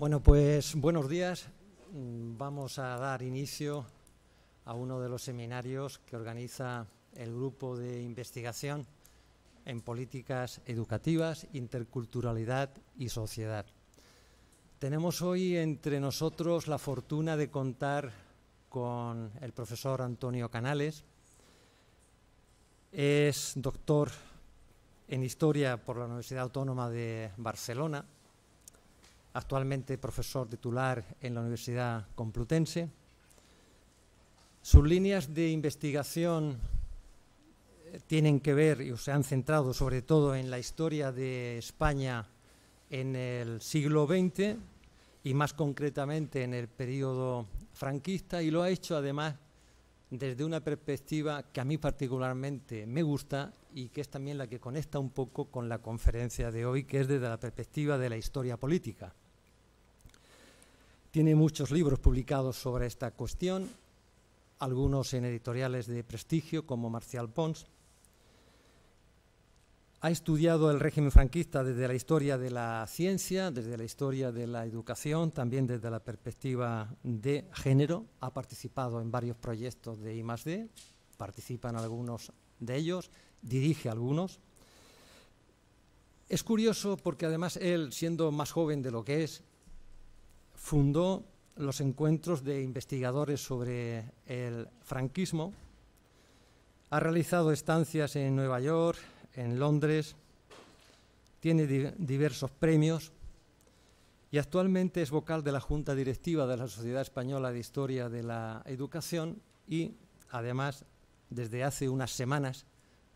Bueno, pues buenos días. Mm, vamos a dar inicio a uno de los seminarios que organiza el Grupo de Investigación en Políticas Educativas, Interculturalidad y Sociedad. Tenemos hoy entre nosotros la fortuna de contar con el profesor Antonio Canales. Es doctor en Historia por la Universidad Autónoma de Barcelona actualmente profesor titular en la Universidad Complutense. Sus líneas de investigación eh, tienen que ver y se han centrado sobre todo en la historia de España en el siglo XX y más concretamente en el periodo franquista y lo ha hecho además desde una perspectiva que a mí particularmente me gusta y que es también la que conecta un poco con la conferencia de hoy, que es desde la perspectiva de la historia política. Tiene muchos libros publicados sobre esta cuestión, algunos en editoriales de prestigio como Marcial Pons. Ha estudiado el régimen franquista desde la historia de la ciencia, desde la historia de la educación, también desde la perspectiva de género. Ha participado en varios proyectos de I+.D., Participan algunos de ellos, dirige algunos. Es curioso porque además él, siendo más joven de lo que es, fundó los encuentros de investigadores sobre el franquismo, ha realizado estancias en Nueva York, en Londres, tiene diversos premios y actualmente es vocal de la Junta Directiva de la Sociedad Española de Historia de la Educación y, además, desde hace unas semanas,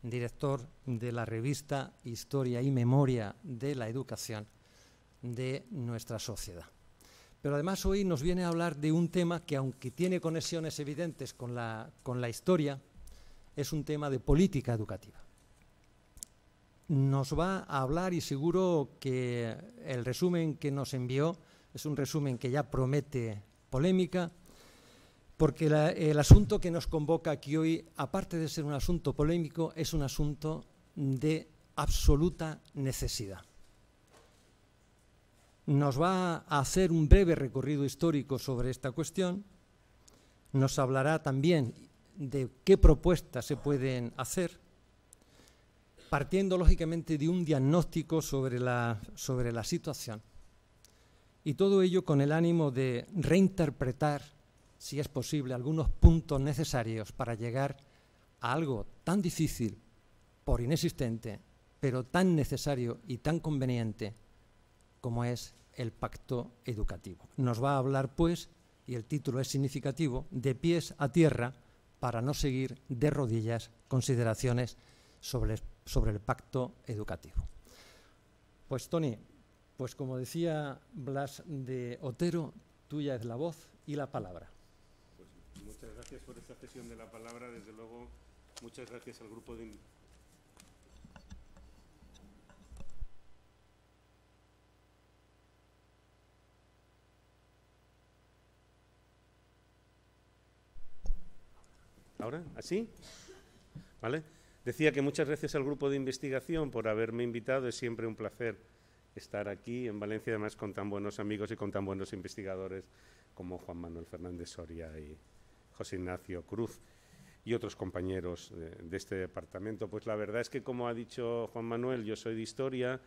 director de la revista Historia y Memoria de la Educación de nuestra sociedad. Pero además hoy nos viene a hablar de un tema que, aunque tiene conexiones evidentes con la, historia, es un tema de política educativa. Nos va a hablar y seguro que el resumen que nos envió es un resumen que ya promete polémica, porque el asunto que nos convoca aquí hoy, aparte de ser un asunto polémico, es un asunto de absoluta necesidad nos va a hacer un breve recorrido histórico sobre esta cuestión, nos hablará también de qué propuestas se pueden hacer, partiendo lógicamente de un diagnóstico sobre la, situación. Y todo ello con el ánimo de reinterpretar, si es posible, algunos puntos necesarios para llegar a algo tan difícil, por inexistente, pero tan necesario y tan conveniente como es el pacto educativo. Nos va a hablar, pues, y el título es significativo, de pies a tierra para no seguir de rodillas consideraciones sobre, sobre el pacto educativo. Pues Tony, pues como decía Blas de Otero, tuya es la voz y la palabra. Pues, muchas gracias por esta sesión de la palabra, desde luego muchas gracias al grupo de ahora, así, ¿vale? Decía que muchas gracias al grupo de investigación por haberme invitado, es siempre un placer estar aquí en Valencia, además con tan buenos amigos y con tan buenos investigadores como Juan Manuel Fernández Soria y José Ignacio Cruz y otros compañeros de, de este departamento. Pues la verdad es que, como ha dicho Juan Manuel, yo soy de historia,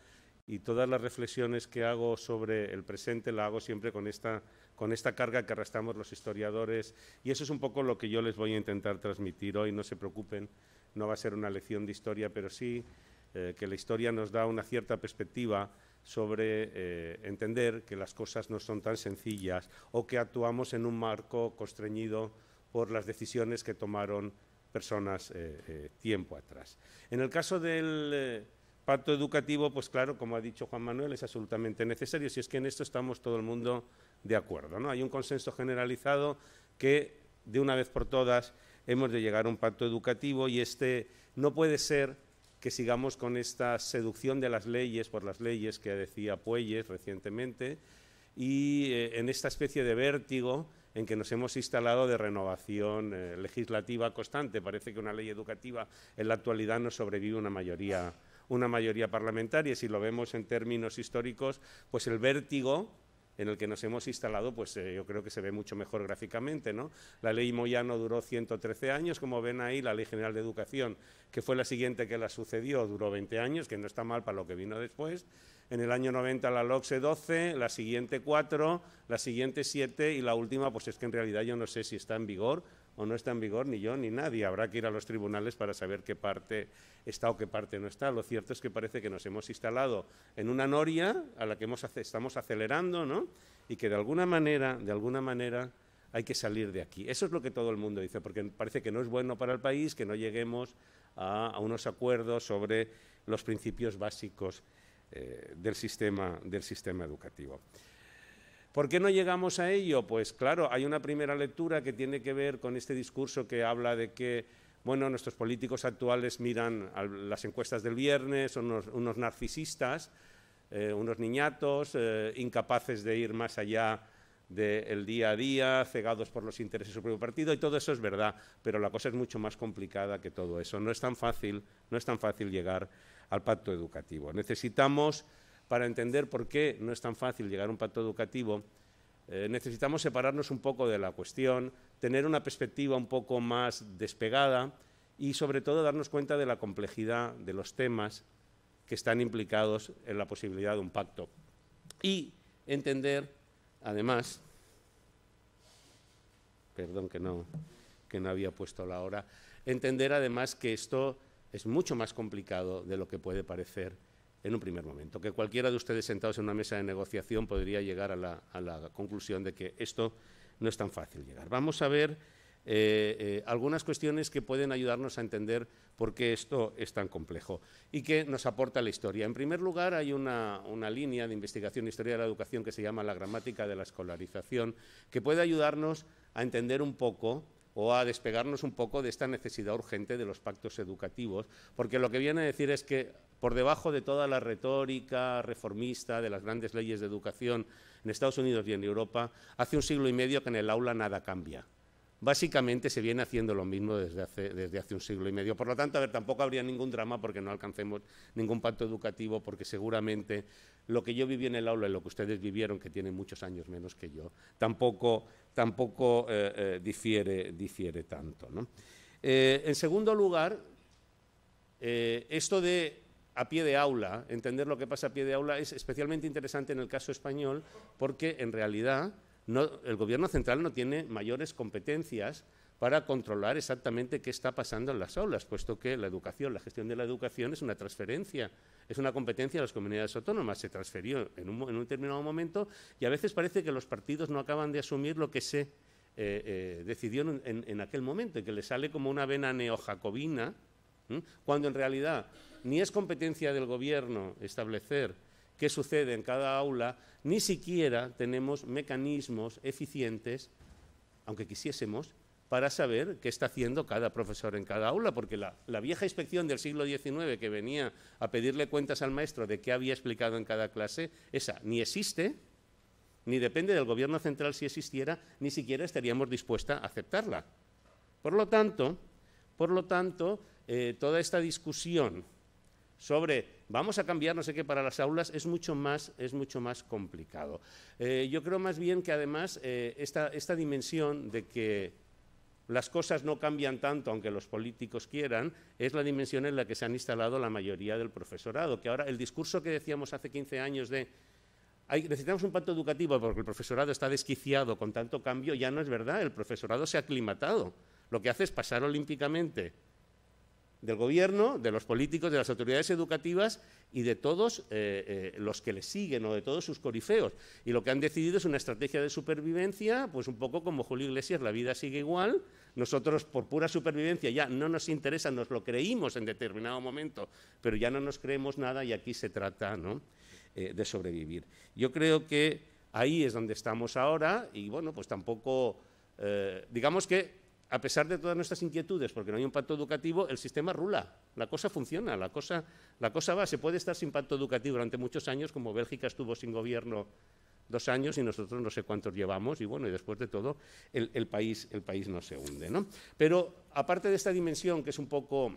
y todas las reflexiones que hago sobre el presente la hago siempre con esta, con esta carga que arrastramos los historiadores y eso es un poco lo que yo les voy a intentar transmitir hoy, no se preocupen, no va a ser una lección de historia, pero sí eh, que la historia nos da una cierta perspectiva sobre eh, entender que las cosas no son tan sencillas o que actuamos en un marco constreñido por las decisiones que tomaron personas eh, tiempo atrás. En el caso del pacto educativo, pues claro, como ha dicho Juan Manuel, es absolutamente necesario, si es que en esto estamos todo el mundo de acuerdo. Hay un consenso generalizado que, de una vez por todas, hemos de llegar a un pacto educativo y este no puede ser que sigamos con esta seducción de las leyes por las leyes que decía Puelles recientemente y eh, en esta especie de vértigo en que nos hemos instalado de renovación eh, legislativa constante. Parece que una ley educativa en la actualidad no sobrevive una mayoría una mayoría parlamentaria. Si lo vemos en términos históricos, pues el vértigo en el que nos hemos instalado, pues eh, yo creo que se ve mucho mejor gráficamente. ¿no? La ley Moyano duró 113 años, como ven ahí, la ley general de educación, que fue la siguiente que la sucedió, duró 20 años, que no está mal para lo que vino después. En el año 90 la LOCSE 12, la siguiente 4, la siguiente 7 y la última, pues es que en realidad yo no sé si está en vigor o no está en vigor ni yo ni nadie. Habrá que ir a los tribunales para saber qué parte está o qué parte no está. Lo cierto es que parece que nos hemos instalado en una noria a la que estamos acelerando, ¿no? Y que de alguna manera, de alguna manera, hay que salir de aquí. Eso es lo que todo el mundo dice, porque parece que no es bueno para el país que no lleguemos a, unos acuerdos sobre los principios básicos eh, del sistema educativo. ¿Por qué no llegamos a ello? Pues claro, hay una primera lectura que tiene que ver con este discurso que habla de que, bueno, nuestros políticos actuales miran las encuestas del viernes, son unos, narcisistas, eh, unos niñatos, eh, incapaces de ir más allá del día a día, cegados por los intereses de su propio partido, y todo eso es verdad, pero la cosa es mucho más complicada que todo eso. No es tan fácil, no es tan fácil llegar al pacto educativo. Necesitamos para entender por qué no es tan fácil llegar a un pacto educativo, eh, necesitamos separarnos un poco de la cuestión, tener una perspectiva un poco más despegada y, sobre todo, darnos cuenta de la complejidad de los temas que están implicados en la posibilidad de un pacto. Y entender, además, perdón que no había puesto la hora, entender además que esto es mucho más complicado de lo que puede parecer en un primer momento, que cualquiera de ustedes sentados en una mesa de negociación podría llegar a la, conclusión de que esto no es tan fácil llegar. Vamos a ver eh, eh, algunas cuestiones que pueden ayudarnos a entender por qué esto es tan complejo y que nos aporta la historia. En primer lugar, hay una, línea de investigación de historia de la educación que se llama la gramática de la escolarización, que puede ayudarnos a entender un poco o a despegarnos un poco de esta necesidad urgente de los pactos educativos, porque lo que viene a decir es que por debajo de toda la retórica reformista de las grandes leyes de educación en Estados Unidos y en Europa, hace un siglo y medio que en el aula nada cambia. Básicamente se viene haciendo lo mismo desde hace, un siglo y medio. Por lo tanto, a ver, tampoco habría ningún drama porque no alcancemos ningún pacto educativo, porque seguramente lo que yo viví en el aula y lo que ustedes vivieron, que tienen muchos años menos que yo, tampoco, tampoco eh, eh, difiere, tanto. Eh, en segundo lugar, esto de a pie de aula, entender lo que pasa a pie de aula, es especialmente interesante en el caso español porque en realidad el gobierno central no tiene mayores competencias para controlar exactamente qué está pasando en las aulas, puesto que la educación, la gestión de la educación es una transferencia, es una competencia de las comunidades autónomas, se transfirió en un, determinado momento y a veces parece que los partidos no acaban de asumir lo que se eh, eh, decidió en, aquel momento y que le sale como una vena neojacobina, jacobina cuando en realidad ni es competencia del gobierno establecer qué sucede en cada aula, ni siquiera tenemos mecanismos eficientes, aunque quisiésemos, para saber qué está haciendo cada profesor en cada aula, porque la, vieja inspección del siglo XIX que venía a pedirle cuentas al maestro de qué había explicado en cada clase, esa ni existe, ni depende del gobierno central si existiera, ni siquiera estaríamos dispuesta a aceptarla. Por lo tanto, por lo tanto eh, toda esta discusión sobre vamos a cambiar no sé qué para las aulas, es mucho más, es mucho más complicado. Eh, yo creo más bien que además eh, esta, dimensión de que las cosas no cambian tanto, aunque los políticos quieran, es la dimensión en la que se han instalado la mayoría del profesorado. Que ahora el discurso que decíamos hace 15 años de necesitamos un pacto educativo porque el profesorado está desquiciado con tanto cambio, ya no es verdad, el profesorado se ha aclimatado. Lo que hace es pasar olímpicamente del gobierno, de los políticos, de las autoridades educativas y de todos eh, eh, los que le siguen o de todos sus corifeos. Y lo que han decidido es una estrategia de supervivencia, pues un poco como Julio Iglesias, la vida sigue igual, nosotros por pura supervivencia ya no nos interesa, nos lo creímos en determinado momento, pero ya no nos creemos nada y aquí se trata eh, de sobrevivir. Yo creo que ahí es donde estamos ahora y bueno, pues tampoco, digamos que a pesar de todas nuestras inquietudes, porque no hay un pacto educativo, el sistema rula, la cosa funciona, la cosa, va. Se puede estar sin pacto educativo durante muchos años, como Bélgica estuvo sin gobierno dos años y nosotros no sé cuántos llevamos y bueno, y después de todo el, país, el país no se hunde. ¿no? Pero aparte de esta dimensión que es un poco,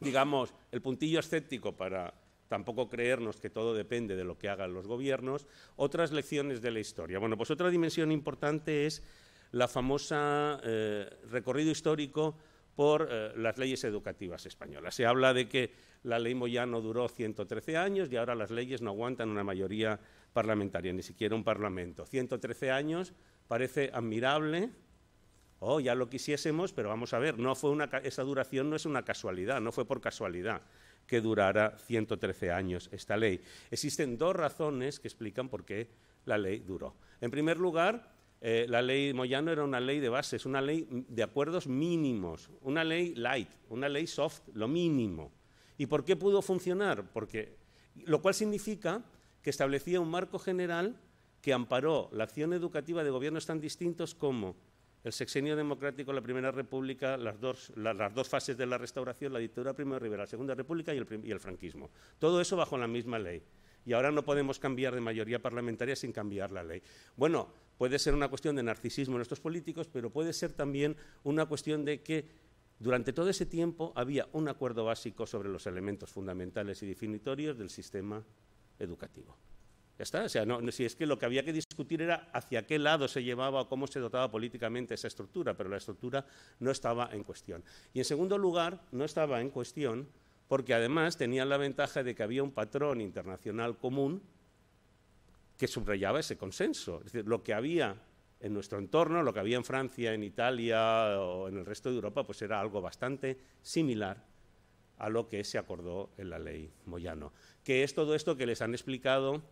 digamos, el puntillo escéptico para tampoco creernos que todo depende de lo que hagan los gobiernos, otras lecciones de la historia. Bueno, pues otra dimensión importante es la famosa eh, recorrido histórico por eh, las leyes educativas españolas. Se habla de que la ley Moyano duró 113 años y ahora las leyes no aguantan una mayoría parlamentaria, ni siquiera un parlamento. 113 años parece admirable, oh, ya lo quisiésemos, pero vamos a ver, no fue esa duración no es una casualidad, no fue por casualidad que durara 113 años esta ley. Existen dos razones que explican por qué la ley duró. En primer lugar, eh, la ley Moyano era una ley de bases, una ley de acuerdos mínimos, una ley light, una ley soft, lo mínimo. ¿Y por qué pudo funcionar? Porque, lo cual significa que establecía un marco general que amparó la acción educativa de gobiernos tan distintos como el sexenio democrático, la Primera República, las dos, fases de la restauración, la dictadura primero Rivera, la Segunda República y el franquismo. Todo eso bajo la misma ley y ahora no podemos cambiar de mayoría parlamentaria sin cambiar la ley. Bueno, puede ser una cuestión de narcisismo en nuestros políticos, pero puede ser también una cuestión de que durante todo ese tiempo había un acuerdo básico sobre los elementos fundamentales y definitorios del sistema educativo. Ya está, o sea, si es que lo que había que discutir era hacia qué lado se llevaba o cómo se dotaba políticamente esa estructura, pero la estructura no estaba en cuestión. Y en segundo lugar, no estaba en cuestión porque además tenían la ventaja de que había un patrón internacional común que subrayaba ese consenso. Es decir, lo que había en nuestro entorno, lo que había en Francia, en Italia o en el resto de Europa, pues era algo bastante similar a lo que se acordó en la ley Moyano. Que es todo esto que les han explicado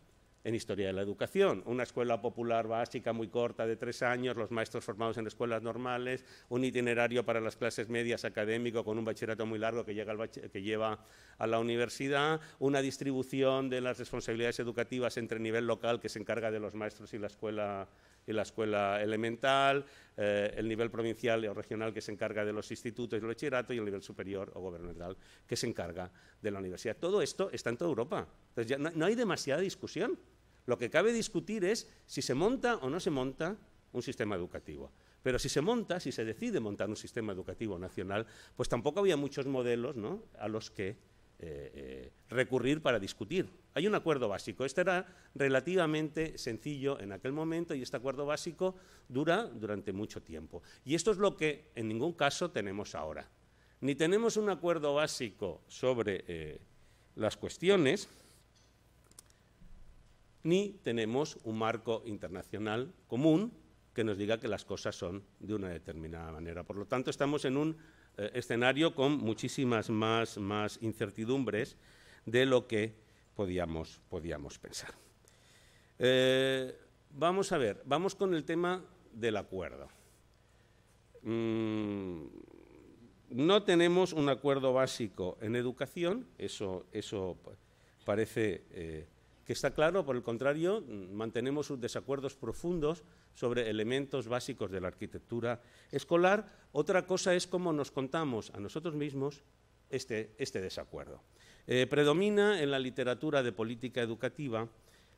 en historia de la educación. Una escuela popular básica muy corta de tres años, los maestros formados en escuelas normales, un itinerario para las clases medias académico con un bachillerato muy largo que, que lleva a la universidad, una distribución de las responsabilidades educativas entre nivel local que se encarga de los maestros y la escuela y la escuela elemental, eh, el nivel provincial o regional que se encarga de los institutos y el y el nivel superior o gubernamental que se encarga de la universidad. Todo esto está en toda Europa. Entonces ya no, hay demasiada discusión. Lo que cabe discutir es si se monta o no se monta un sistema educativo. Pero si se monta, si se decide montar un sistema educativo nacional, pues tampoco había muchos modelos a los que eh, eh, recurrir para discutir. Hay un acuerdo básico. Este era relativamente sencillo en aquel momento y este acuerdo básico dura durante mucho tiempo. Y esto es lo que en ningún caso tenemos ahora. Ni tenemos un acuerdo básico sobre eh, las cuestiones, ni tenemos un marco internacional común que nos diga que las cosas son de una determinada manera. Por lo tanto, estamos en un eh, escenario con muchísimas más, incertidumbres de lo que podíamos, pensar. Eh, vamos a ver, vamos con el tema del acuerdo. Mm, no tenemos un acuerdo básico en educación, eso, parece eh, que está claro, por el contrario, mm, mantenemos desacuerdos profundos sobre elementos básicos de la arquitectura escolar, otra cosa es cómo nos contamos a nosotros mismos este, este desacuerdo. Eh, predomina en la literatura de política educativa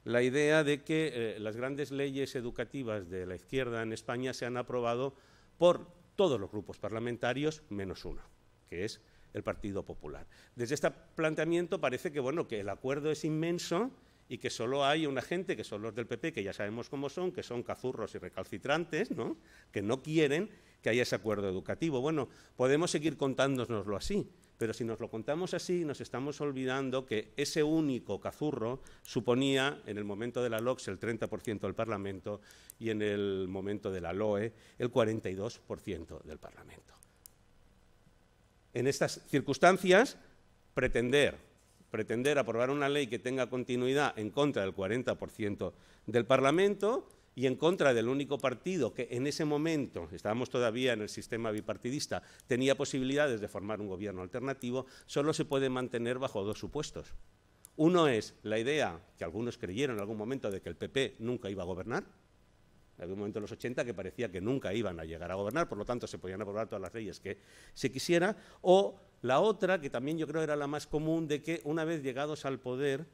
la idea de que eh, las grandes leyes educativas de la izquierda en España se han aprobado por todos los grupos parlamentarios menos uno, que es el Partido Popular. Desde este planteamiento parece que, bueno, que el acuerdo es inmenso y que solo hay una gente, que son los del PP, que ya sabemos cómo son, que son cazurros y recalcitrantes, ¿no? que no quieren que haya ese acuerdo educativo. Bueno, podemos seguir contándonoslo así, pero si nos lo contamos así, nos estamos olvidando que ese único cazurro suponía, en el momento de la LOX, el 30% del Parlamento y en el momento de la LOE, el 42% del Parlamento. En estas circunstancias, pretender pretender aprobar una ley que tenga continuidad en contra del 40% del Parlamento y en contra del único partido que en ese momento, estábamos todavía en el sistema bipartidista, tenía posibilidades de formar un gobierno alternativo, solo se puede mantener bajo dos supuestos. Uno es la idea que algunos creyeron en algún momento de que el PP nunca iba a gobernar, había un momento en los 80 que parecía que nunca iban a llegar a gobernar, por lo tanto se podían aprobar todas las leyes que se quisiera. O la otra, que también yo creo era la más común, de que una vez llegados al poder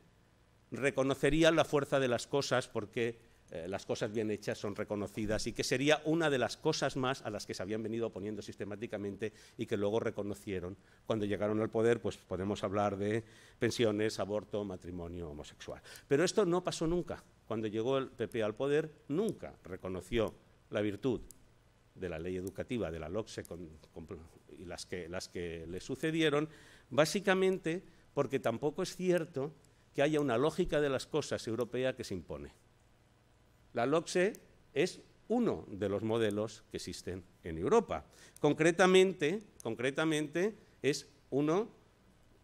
reconocerían la fuerza de las cosas porque eh, las cosas bien hechas son reconocidas y que sería una de las cosas más a las que se habían venido oponiendo sistemáticamente y que luego reconocieron cuando llegaron al poder, pues podemos hablar de pensiones, aborto, matrimonio homosexual. Pero esto no pasó nunca. Cuando llegó el PP al poder, nunca reconoció la virtud de la ley educativa, de la LOCSE y las que, las que le sucedieron, básicamente porque tampoco es cierto que haya una lógica de las cosas europea que se impone. La LOCSE es uno de los modelos que existen en Europa. Concretamente, concretamente es uno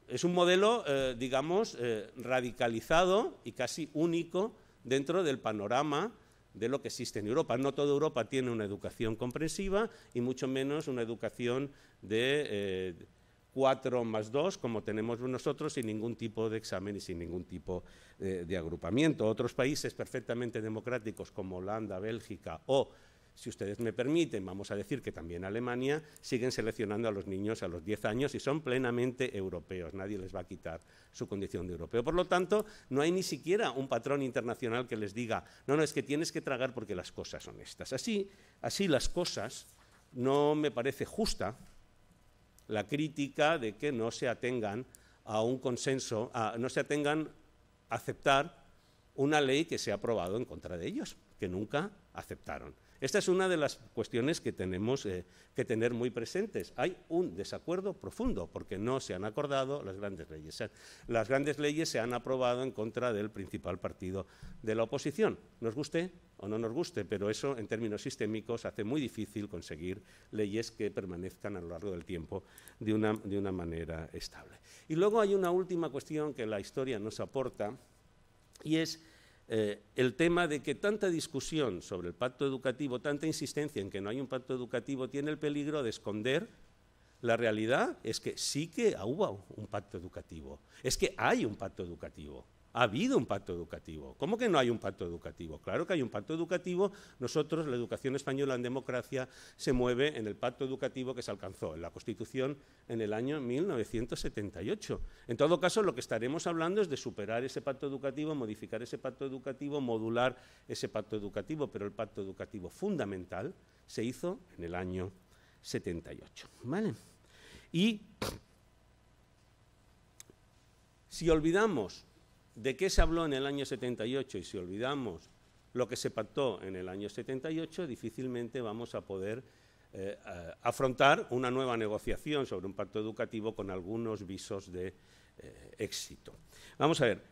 es un modelo, eh, digamos, eh, radicalizado y casi único dentro del panorama de lo que existe en Europa. No toda Europa tiene una educación comprensiva y mucho menos una educación de, eh, Cuatro más dos, como tenemos nosotros, sin ningún tipo de examen y sin ningún tipo de agrupamiento. Otros países perfectamente democráticos como Holanda, Bélgica o, si ustedes me permiten, vamos a decir que también Alemania, siguen seleccionando a los niños a los 10 años y son plenamente europeos. Nadie les va a quitar su condición de europeo. Por lo tanto, no hay ni siquiera un patrón internacional que les diga, no, no, es que tienes que tragar porque las cosas son estas. Así, así las cosas no me parece justa la crítica de que no se atengan a un consenso, no se atengan a aceptar una ley que se ha aprobado en contra de ellos, que nunca aceptaron. Esta es una de las cuestiones que tenemos eh, que tener muy presentes. Hay un desacuerdo profundo porque no se han acordado las grandes leyes. Las grandes leyes se han aprobado en contra del principal partido de la oposición. ¿Nos guste o no nos guste? Pero eso, en términos sistémicos, hace muy difícil conseguir leyes que permanezcan a lo largo del tiempo de una, de una manera estable. Y luego hay una última cuestión que la historia nos aporta y es eh, el tema de que tanta discusión sobre el pacto educativo, tanta insistencia en que no hay un pacto educativo, tiene el peligro de esconder la realidad es que sí que hubo un pacto educativo, es que hay un pacto educativo. Ha habido un pacto educativo. ¿Cómo que no hay un pacto educativo? Claro que hay un pacto educativo. Nosotros, la educación española en democracia, se mueve en el pacto educativo que se alcanzó en la Constitución en el año 1978. En todo caso, lo que estaremos hablando es de superar ese pacto educativo, modificar ese pacto educativo, modular ese pacto educativo, pero el pacto educativo fundamental se hizo en el año 78. ¿Vale? Y si olvidamos de qué se habló en el año 78 y si olvidamos lo que se pactó en el año 78, difícilmente vamos a poder eh, afrontar una nueva negociación sobre un pacto educativo con algunos visos de eh, éxito. Vamos a ver,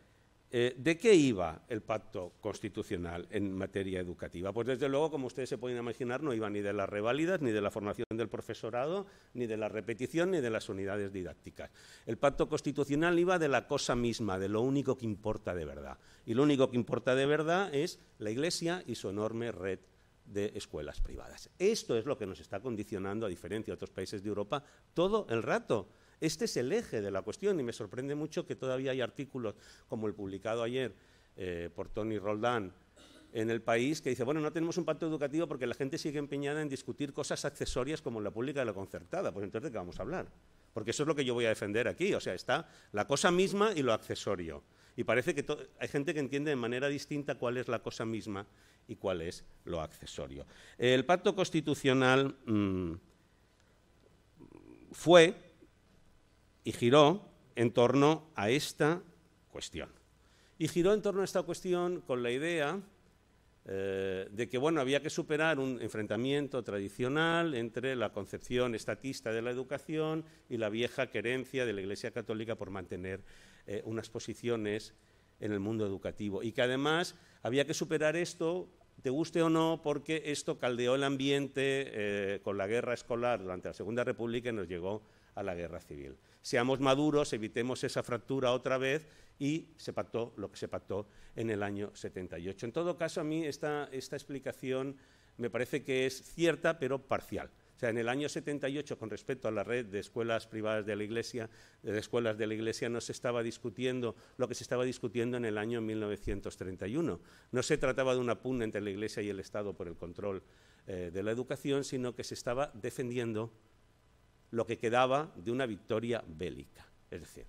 eh, ¿De qué iba el pacto constitucional en materia educativa? Pues desde luego, como ustedes se pueden imaginar, no iba ni de las reválidas, ni de la formación del profesorado, ni de la repetición, ni de las unidades didácticas. El pacto constitucional iba de la cosa misma, de lo único que importa de verdad. Y lo único que importa de verdad es la Iglesia y su enorme red de escuelas privadas. Esto es lo que nos está condicionando, a diferencia de otros países de Europa, todo el rato. Este es el eje de la cuestión y me sorprende mucho que todavía hay artículos como el publicado ayer eh, por Tony Roldán en el país que dice, bueno, no tenemos un pacto educativo porque la gente sigue empeñada en discutir cosas accesorias como la pública y la concertada. Pues entonces, ¿de qué vamos a hablar? Porque eso es lo que yo voy a defender aquí. O sea, está la cosa misma y lo accesorio. Y parece que hay gente que entiende de manera distinta cuál es la cosa misma y cuál es lo accesorio. El pacto constitucional mm, fue y giró en torno a esta cuestión. Y giró en torno a esta cuestión con la idea eh, de que bueno, había que superar un enfrentamiento tradicional entre la concepción estatista de la educación y la vieja querencia de la Iglesia Católica por mantener eh, unas posiciones en el mundo educativo. Y que además había que superar esto, te guste o no, porque esto caldeó el ambiente eh, con la guerra escolar durante la Segunda República y nos llegó a la guerra civil seamos maduros, evitemos esa fractura otra vez y se pactó lo que se pactó en el año 78. En todo caso, a mí esta, explicación me parece que es cierta, pero parcial. O sea, en el año 78, con respecto a la red de escuelas privadas de la Iglesia, de escuelas de la Iglesia, no se estaba discutiendo lo que se estaba discutiendo en el año 1931. No se trataba de una pugna entre la Iglesia y el Estado por el control eh, de la educación, sino que se estaba defendiendo lo que quedaba de una victoria bélica. Es decir,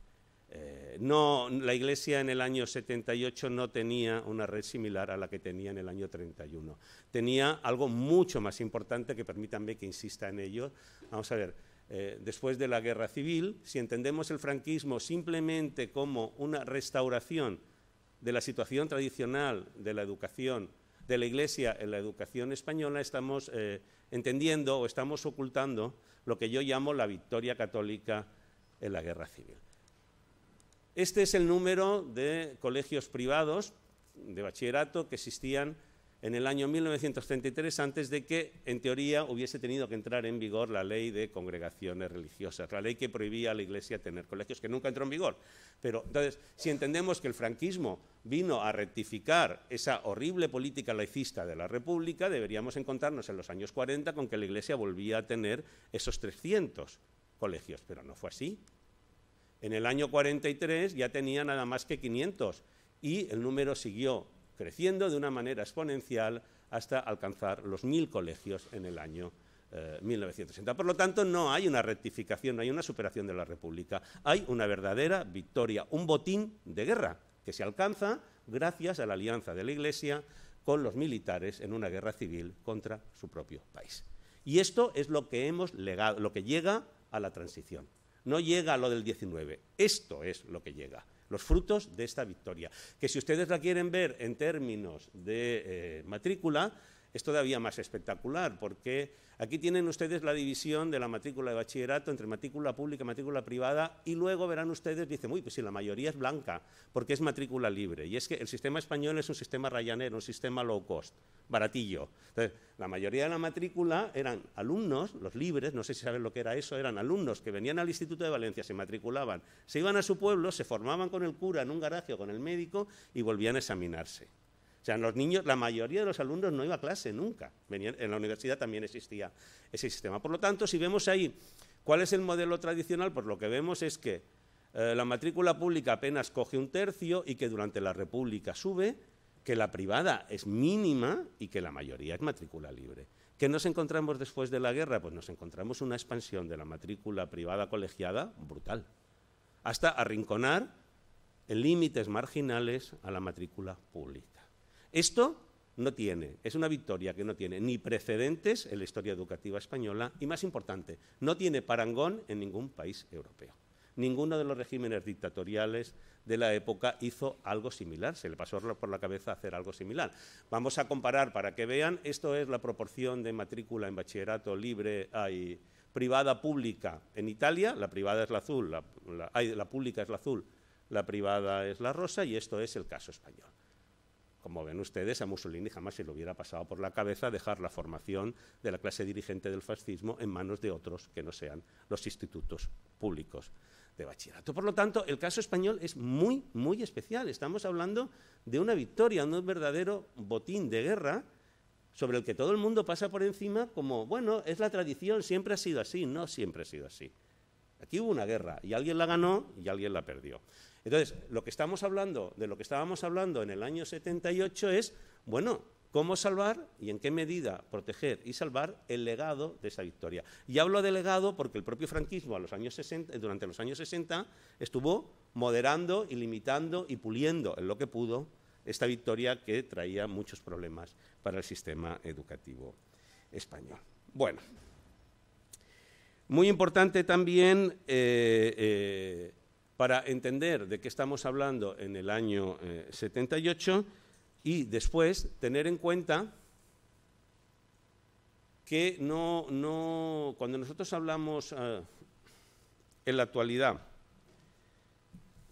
eh, no, la Iglesia en el año 78 no tenía una red similar a la que tenía en el año 31. Tenía algo mucho más importante que permítanme que insista en ello. Vamos a ver, eh, después de la guerra civil, si entendemos el franquismo simplemente como una restauración de la situación tradicional de la educación, de la Iglesia en la educación española, estamos eh, entendiendo o estamos ocultando lo que yo llamo la victoria católica en la guerra civil. Este es el número de colegios privados de bachillerato que existían en el año 1933, antes de que, en teoría, hubiese tenido que entrar en vigor la ley de congregaciones religiosas, la ley que prohibía a la Iglesia tener colegios, que nunca entró en vigor. Pero entonces, si entendemos que el franquismo vino a rectificar esa horrible política laicista de la República, deberíamos encontrarnos en los años 40 con que la Iglesia volvía a tener esos 300 colegios, pero no fue así. En el año 43 ya tenía nada más que 500 y el número siguió creciendo de una manera exponencial hasta alcanzar los mil colegios en el año 1960. Eh, Por lo tanto, no hay una rectificación, no hay una superación de la República, hay una verdadera victoria, un botín de guerra que se alcanza gracias a la alianza de la Iglesia con los militares en una guerra civil contra su propio país. Y esto es lo que hemos legado, lo que llega a la transición. No llega a lo del 19, esto es lo que llega los frutos de esta victoria. Que si ustedes la quieren ver en términos de eh, matrícula, es todavía más espectacular, porque aquí tienen ustedes la división de la matrícula de bachillerato entre matrícula pública y matrícula privada, y luego verán ustedes, dicen, uy, pues si la mayoría es blanca, porque es matrícula libre. Y es que el sistema español es un sistema rayanero, un sistema low cost, baratillo. Entonces, la mayoría de la matrícula eran alumnos, los libres, no sé si saben lo que era eso, eran alumnos que venían al Instituto de Valencia, se matriculaban, se iban a su pueblo, se formaban con el cura en un garaje con el médico y volvían a examinarse. O sea, los niños, la mayoría de los alumnos no iba a clase nunca. en la universidad también existía ese sistema. Por lo tanto, si vemos ahí cuál es el modelo tradicional, pues lo que vemos es que eh, la matrícula pública apenas coge un tercio y que durante la República sube, que la privada es mínima y que la mayoría es matrícula libre. ¿Qué nos encontramos después de la guerra? Pues nos encontramos una expansión de la matrícula privada colegiada brutal, hasta arrinconar en límites marginales a la matrícula pública. Esto no tiene, es una victoria que no tiene ni precedentes en la historia educativa española y, más importante, no tiene parangón en ningún país europeo. Ninguno de los regímenes dictatoriales de la época hizo algo similar, se le pasó por la cabeza hacer algo similar. Vamos a comparar para que vean, esto es la proporción de matrícula en bachillerato libre y privada pública en Italia, la privada es la azul, la, la pública es la azul, la privada es la rosa y esto es el caso español. Como ven ustedes, a Mussolini jamás se le hubiera pasado por la cabeza dejar la formación de la clase dirigente del fascismo en manos de otros que no sean los institutos públicos de bachillerato. Por lo tanto, el caso español es muy, muy especial. Estamos hablando de una victoria, no un verdadero botín de guerra sobre el que todo el mundo pasa por encima como, bueno, es la tradición, siempre ha sido así. No siempre ha sido así. Aquí hubo una guerra y alguien la ganó y alguien la perdió. Entonces, lo que estamos hablando, de lo que estábamos hablando en el año 78 es, bueno, cómo salvar y en qué medida proteger y salvar el legado de esa victoria. Y hablo de legado porque el propio franquismo durante los años 60 estuvo moderando y limitando y puliendo en lo que pudo esta victoria que traía muchos problemas para el sistema educativo español. Bueno, muy importante también eh, eh, para entender de qué estamos hablando en el año 78 eh, y después tener en cuenta que no, no cuando nosotros hablamos eh, en la actualidad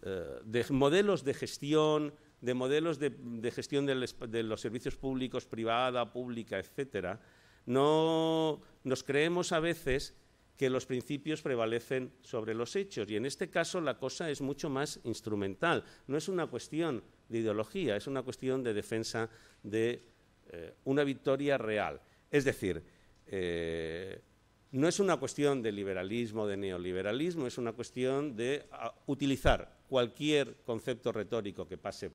eh, de modelos de gestión, de modelos de, gestión de los servicios públicos, privada, pública, etcétera, no nos creemos a veces que los principios prevalecen sobre los hechos. Y en este caso la cosa es mucho más instrumental. No es una cuestión de ideología, es una cuestión de defensa de eh, una victoria real. Es decir, eh, no es una cuestión de liberalismo, de neoliberalismo, es una cuestión de ah, utilizar cualquier concepto retórico que pase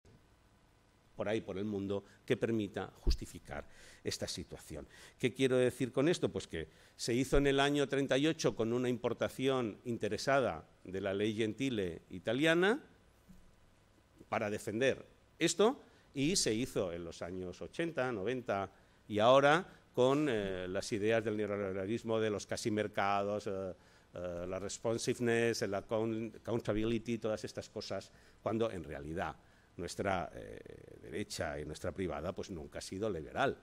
por ahí, por el mundo, que permita justificar esta situación. ¿Qué quiero decir con esto? Pues que se hizo en el año 38 con una importación interesada de la ley gentile italiana para defender esto y se hizo en los años 80, 90 y ahora con eh, las ideas del neoliberalismo, de los casi mercados. Eh, eh, la responsiveness, la accountability, todas estas cosas, cuando en realidad nuestra eh, derecha y nuestra privada pues nunca ha sido liberal.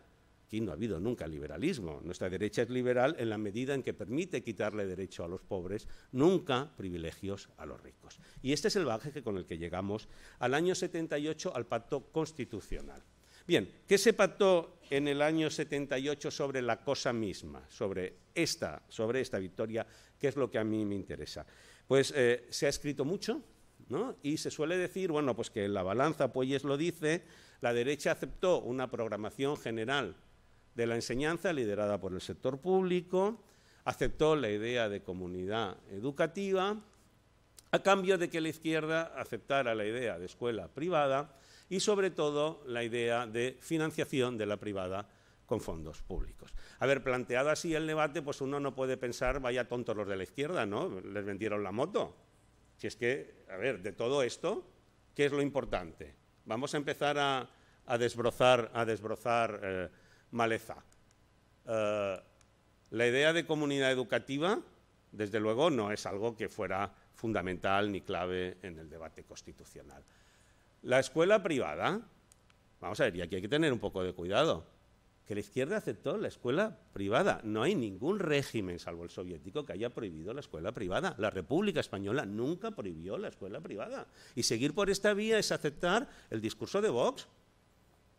Aquí no ha habido nunca liberalismo. Nuestra derecha es liberal en la medida en que permite quitarle derecho a los pobres, nunca privilegios a los ricos. Y este es el baje con el que llegamos al año 78 al pacto constitucional. Bien, ¿qué se pactó en el año 78 sobre la cosa misma, sobre esta, sobre esta victoria, ¿qué es lo que a mí me interesa? Pues eh, se ha escrito mucho, y se suele decir, bueno, pues que la balanza, Puelles lo dice, la derecha aceptó una programación general de la enseñanza liderada por el sector público, aceptó la idea de comunidad educativa, a cambio de que la izquierda aceptara la idea de escuela privada y sobre todo la idea de financiación de la privada con fondos públicos. Haber planteado así el debate, pues uno no puede pensar, vaya tontos los de la izquierda, ¿no? Les vendieron la moto. Si es que, a ver, de todo esto, ¿qué es lo importante? Vamos a empezar a, desbrozar, eh, maleza. Eh, la idea de comunidad educativa, desde luego, no es algo que fuera fundamental ni clave en el debate constitucional. La escuela privada, vamos a ver, y aquí hay que tener un poco de cuidado que la izquierda aceptó la escuela privada. No hay ningún régimen, salvo el soviético, que haya prohibido la escuela privada. La República Española nunca prohibió la escuela privada. Y seguir por esta vía es aceptar el discurso de Vox.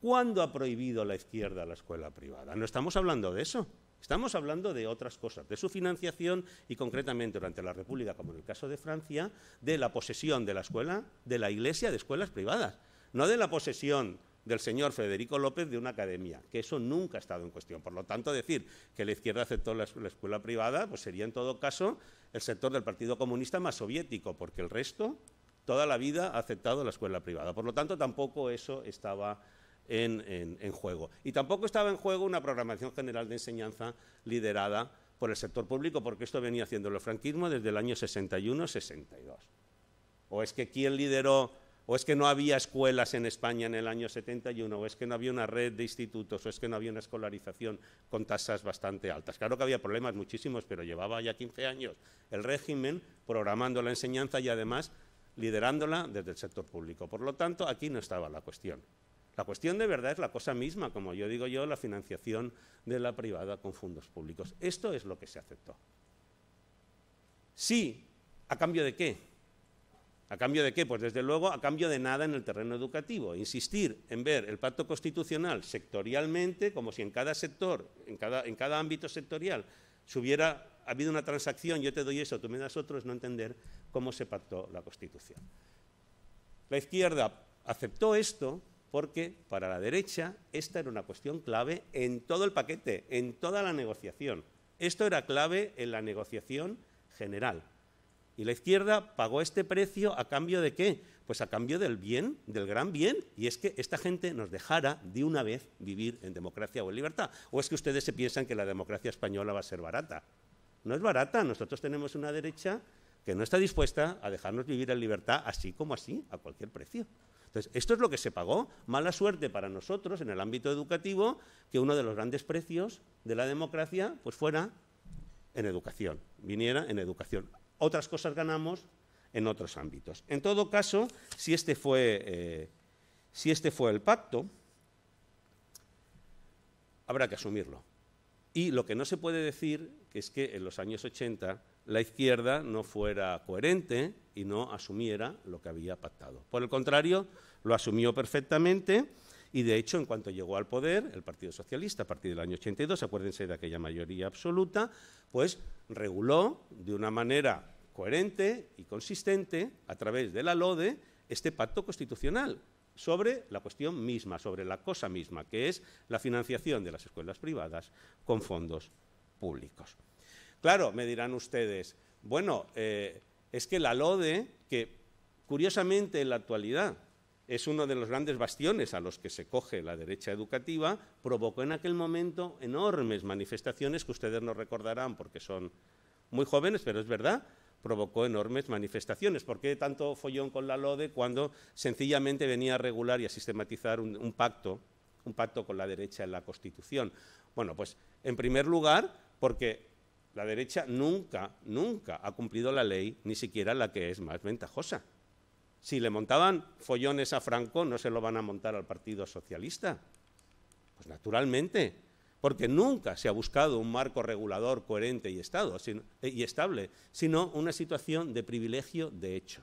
¿Cuándo ha prohibido la izquierda la escuela privada? No estamos hablando de eso. Estamos hablando de otras cosas, de su financiación y concretamente durante la República, como en el caso de Francia, de la posesión de la escuela, de la iglesia de escuelas privadas, no de la posesión del señor Federico López de una academia, que eso nunca ha estado en cuestión. Por lo tanto, decir que la izquierda aceptó la, escuela privada, pues sería en todo caso el sector del Partido Comunista más soviético, porque el resto toda la vida ha aceptado la escuela privada. Por lo tanto, tampoco eso estaba en, juego. Y tampoco estaba en juego una programación general de enseñanza liderada por el sector público, porque esto venía haciendo el franquismo desde el año 61-62. ¿O es que quién lideró o es que no había escuelas en España en el año 71, o es que no había una red de institutos, o es que no había una escolarización con tasas bastante altas. Claro que había problemas muchísimos, pero llevaba ya 15 años el régimen programando la enseñanza y además liderándola desde el sector público. Por lo tanto, aquí no estaba la cuestión. La cuestión de verdad es la cosa misma, como yo digo yo, la financiación de la privada con fondos públicos. Esto es lo que se aceptó. Sí, ¿a cambio de qué? ¿A cambio de qué? Pues desde luego a cambio de nada en el terreno educativo. Insistir en ver el pacto constitucional sectorialmente, como si en cada sector, en cada, ámbito sectorial, se hubiera habido una transacción, yo te doy eso, tú me das otro, es no entender cómo se pactó la Constitución. La izquierda aceptó esto porque para la derecha esta era una cuestión clave en todo el paquete, en toda la negociación. Esto era clave en la negociación general. Y la izquierda pagó este precio a cambio de qué? Pues a cambio del bien, del gran bien, y es que esta gente nos dejara de una vez vivir en democracia o en libertad. ¿O es que ustedes se piensan que la democracia española va a ser barata? No es barata, nosotros tenemos una derecha que no está dispuesta a dejarnos vivir en libertad así como así, a cualquier precio. Entonces, esto es lo que se pagó. Mala suerte para nosotros en el ámbito educativo que uno de los grandes precios de la democracia pues fuera en educación, viniera en educación otras cosas ganamos en otros ámbitos. En todo caso, si este fue, eh, si este fue el pacto, habrá que asumirlo. Y lo que no se puede decir que es que en los años 80 la izquierda no fuera coherente y no asumiera lo que había pactado. Por el contrario, lo asumió perfectamente y, de hecho, en cuanto llegó al poder, el Partido Socialista, a partir del año 82, acuérdense de aquella mayoría absoluta, pues reguló de una manera coherente y consistente a través de la LODE este pacto constitucional sobre la cuestión misma, sobre la cosa misma, que es la financiación de las escuelas privadas con fondos públicos. Claro, me dirán ustedes, bueno, eh, es que la LODE, que curiosamente en la actualidad es uno de los grandes bastiones a los que se coge la derecha educativa, provocó en aquel momento enormes manifestaciones que ustedes no recordarán porque son muy jóvenes, pero es verdad, provocó enormes manifestaciones. ¿Por qué tanto follón con la LODE cuando sencillamente venía a regular y a sistematizar un, pacto, un pacto con la derecha en la Constitución? Bueno, pues en primer lugar, porque la derecha nunca, nunca ha cumplido la ley, ni siquiera la que es más ventajosa. Si le montaban follones a Franco, no se lo van a montar al Partido Socialista. Pues naturalmente porque nunca se ha buscado un marco regulador coherente y, estable, sino una situación de privilegio de hecho.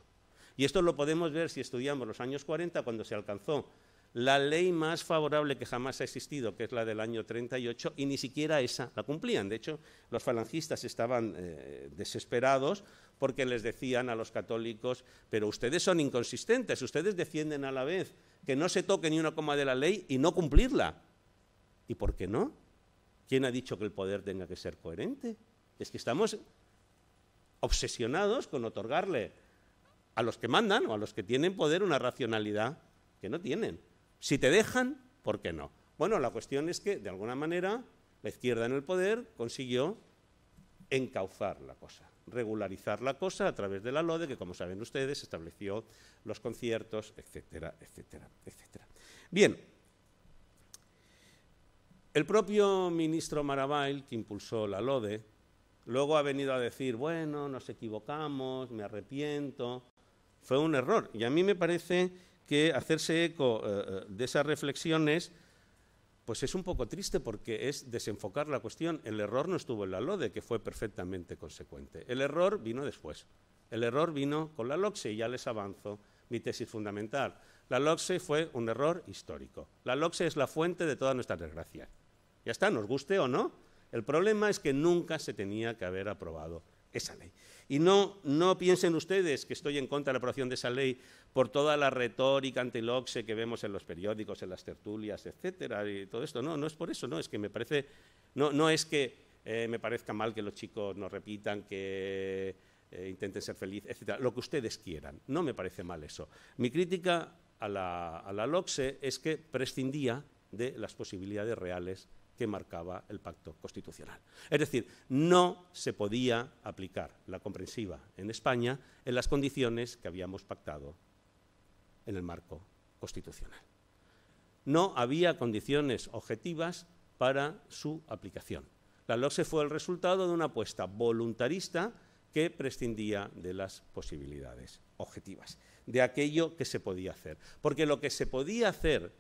Y esto lo podemos ver si estudiamos los años 40, cuando se alcanzó la ley más favorable que jamás ha existido, que es la del año 38, y ni siquiera esa la cumplían. De hecho, los falangistas estaban eh, desesperados porque les decían a los católicos, pero ustedes son inconsistentes, ustedes defienden a la vez que no se toque ni una coma de la ley y no cumplirla. ¿Y por qué no? ¿Quién ha dicho que el poder tenga que ser coherente? Es que estamos obsesionados con otorgarle a los que mandan o a los que tienen poder una racionalidad que no tienen. Si te dejan, ¿por qué no? Bueno, la cuestión es que, de alguna manera, la izquierda en el poder consiguió encauzar la cosa, regularizar la cosa a través de la LODE, que como saben ustedes estableció los conciertos, etcétera, etcétera, etcétera. Bien, el propio ministro Marabail, que impulsó la LODE, luego ha venido a decir, bueno, nos equivocamos, me arrepiento. Fue un error. Y a mí me parece que hacerse eco eh, eh, de esas reflexiones pues es un poco triste porque es desenfocar la cuestión. El error no estuvo en la LODE, que fue perfectamente consecuente. El error vino después. El error vino con la LOCSE y ya les avanzo mi tesis fundamental. La LOCSE fue un error histórico. La LOCSE es la fuente de todas nuestras desgracias. Ya está, nos guste o no. El problema es que nunca se tenía que haber aprobado esa ley. Y no, piensen ustedes que estoy en contra de la aprobación de esa ley por toda la retórica antiloxe que vemos en los periódicos, en las tertulias, etcétera, y todo esto. No, no es por eso, no, es que me parece, no, es que eh, me parezca mal que los chicos nos repitan que eh, intenten ser felices, etcétera, lo que ustedes quieran. No me parece mal eso. Mi crítica a la, a es que prescindía de las posibilidades reales que marcaba el pacto constitucional. Es decir, no se podía aplicar la comprensiva en España en las condiciones que habíamos pactado en el marco constitucional. No había condiciones objetivas para su aplicación. La LOSE fue el resultado de una apuesta voluntarista que prescindía de las posibilidades objetivas, de aquello que se podía hacer. Porque lo que se podía hacer,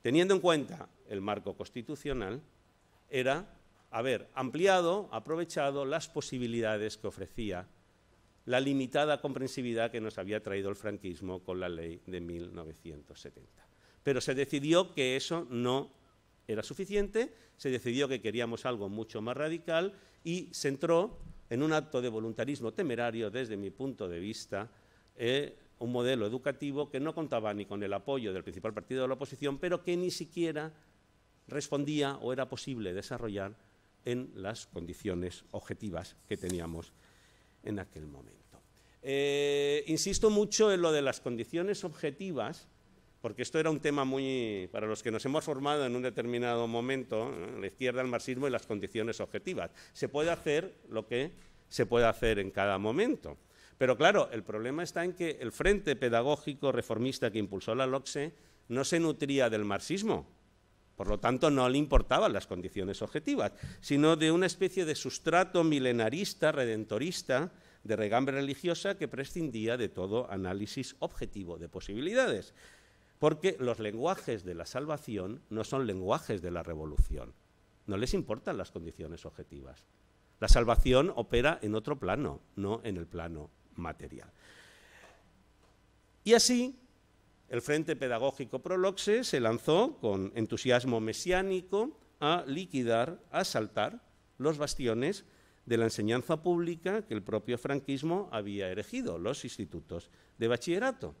teniendo en cuenta el marco constitucional, era haber ampliado, aprovechado las posibilidades que ofrecía la limitada comprensividad que nos había traído el franquismo con la ley de 1970. Pero se decidió que eso no era suficiente, se decidió que queríamos algo mucho más radical y se entró en un acto de voluntarismo temerario desde mi punto de vista, eh, un modelo educativo que no contaba ni con el apoyo del principal partido de la oposición, pero que ni siquiera respondía o era posible desarrollar en las condiciones objetivas que teníamos en aquel momento. Eh, insisto mucho en lo de las condiciones objetivas, porque esto era un tema muy, para los que nos hemos formado en un determinado momento, la izquierda, el marxismo y las condiciones objetivas. Se puede hacer lo que se puede hacer en cada momento. Pero claro, el problema está en que el frente pedagógico reformista que impulsó la LOCSE no se nutría del marxismo, por lo tanto, no le importaban las condiciones objetivas, sino de una especie de sustrato milenarista, redentorista, de regambre religiosa que prescindía de todo análisis objetivo de posibilidades. Porque los lenguajes de la salvación no son lenguajes de la revolución. No les importan las condiciones objetivas. La salvación opera en otro plano, no en el plano material. Y así, el Frente Pedagógico Proloxe se lanzó con entusiasmo mesiánico a liquidar, a asaltar los bastiones de la enseñanza pública que el propio franquismo había erigido, los institutos de bachillerato.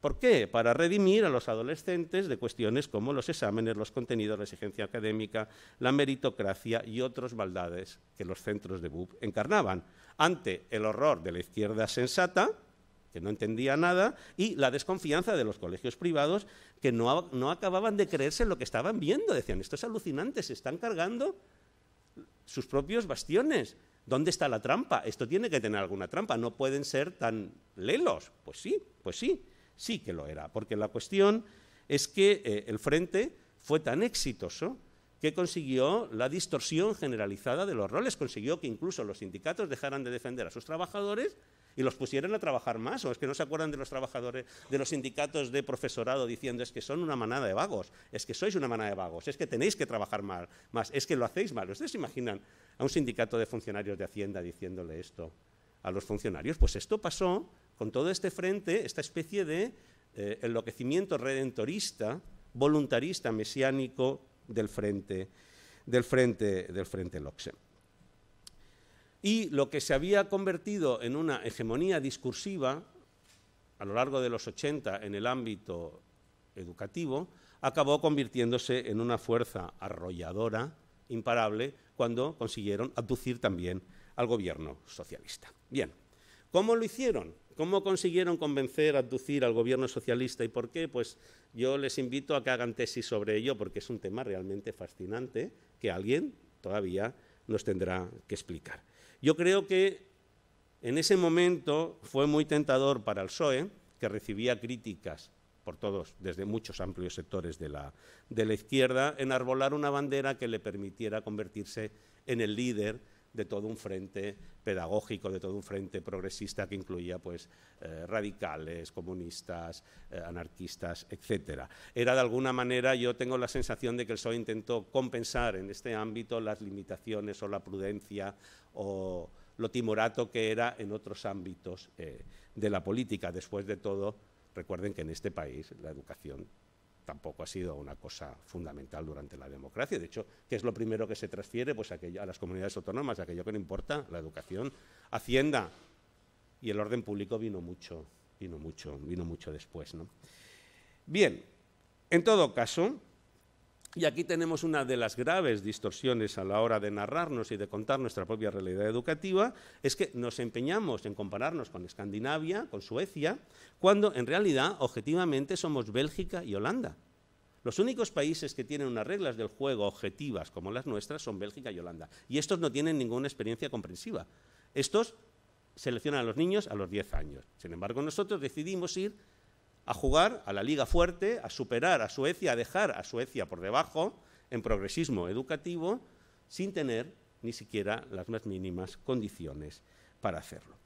¿Por qué? Para redimir a los adolescentes de cuestiones como los exámenes, los contenidos, la exigencia académica, la meritocracia y otras maldades que los centros de BUP encarnaban. Ante el horror de la izquierda sensata, que no entendía nada, y la desconfianza de los colegios privados, que no, acababan de creerse en lo que estaban viendo. Decían, esto es alucinante, se están cargando sus propios bastiones. ¿Dónde está la trampa? Esto tiene que tener alguna trampa, no pueden ser tan lelos. Pues sí, pues sí, sí que lo era, porque la cuestión es que eh, el frente fue tan exitoso que consiguió la distorsión generalizada de los roles, consiguió que incluso los sindicatos dejaran de defender a sus trabajadores y los pusieron a trabajar más, o es que no se acuerdan de los trabajadores, de los sindicatos de profesorado diciendo es que son una manada de vagos, es que sois una manada de vagos, es que tenéis que trabajar mal, más, es que lo hacéis mal. ¿Ustedes se imaginan a un sindicato de funcionarios de Hacienda diciéndole esto a los funcionarios? Pues esto pasó con todo este frente, esta especie de eh, enloquecimiento redentorista, voluntarista, mesiánico del frente, del frente, del frente Loxe. Y lo que se había convertido en una hegemonía discursiva a lo largo de los 80 en el ámbito educativo, acabó convirtiéndose en una fuerza arrolladora, imparable, cuando consiguieron aducir también al gobierno socialista. Bien, ¿cómo lo hicieron? ¿Cómo consiguieron convencer, aducir al gobierno socialista y por qué? Pues yo les invito a que hagan tesis sobre ello porque es un tema realmente fascinante que alguien todavía nos tendrá que explicar. Yo creo que en ese momento fue muy tentador para el PSOE, que recibía críticas por todos, desde muchos amplios sectores de la, de la izquierda, enarbolar una bandera que le permitiera convertirse en el líder de todo un frente pedagógico, de todo un frente progresista que incluía pues, eh, radicales, comunistas, eh, anarquistas, etc. Era de alguna manera, yo tengo la sensación de que el PSOE intentó compensar en este ámbito las limitaciones o la prudencia o lo timorato que era en otros ámbitos eh, de la política. Después de todo, recuerden que en este país la educación tampoco ha sido una cosa fundamental durante la democracia. De hecho, ¿qué es lo primero que se transfiere? Pues a las comunidades autónomas, aquello que no importa, la educación, Hacienda y el orden público vino mucho, vino mucho, vino mucho después. ¿no? Bien, en todo caso, y aquí tenemos una de las graves distorsiones a la hora de narrarnos y de contar nuestra propia realidad educativa, es que nos empeñamos en compararnos con Escandinavia, con Suecia, cuando en realidad, objetivamente, somos Bélgica y Holanda. Los únicos países que tienen unas reglas del juego objetivas como las nuestras son Bélgica y Holanda. Y estos no tienen ninguna experiencia comprensiva. Estos seleccionan a los niños a los 10 años. Sin embargo, nosotros decidimos ir a jugar a la liga fuerte, a superar a Suecia, a dejar a Suecia por debajo en progresismo educativo, sin tener ni siquiera las más mínimas condiciones para hacerlo.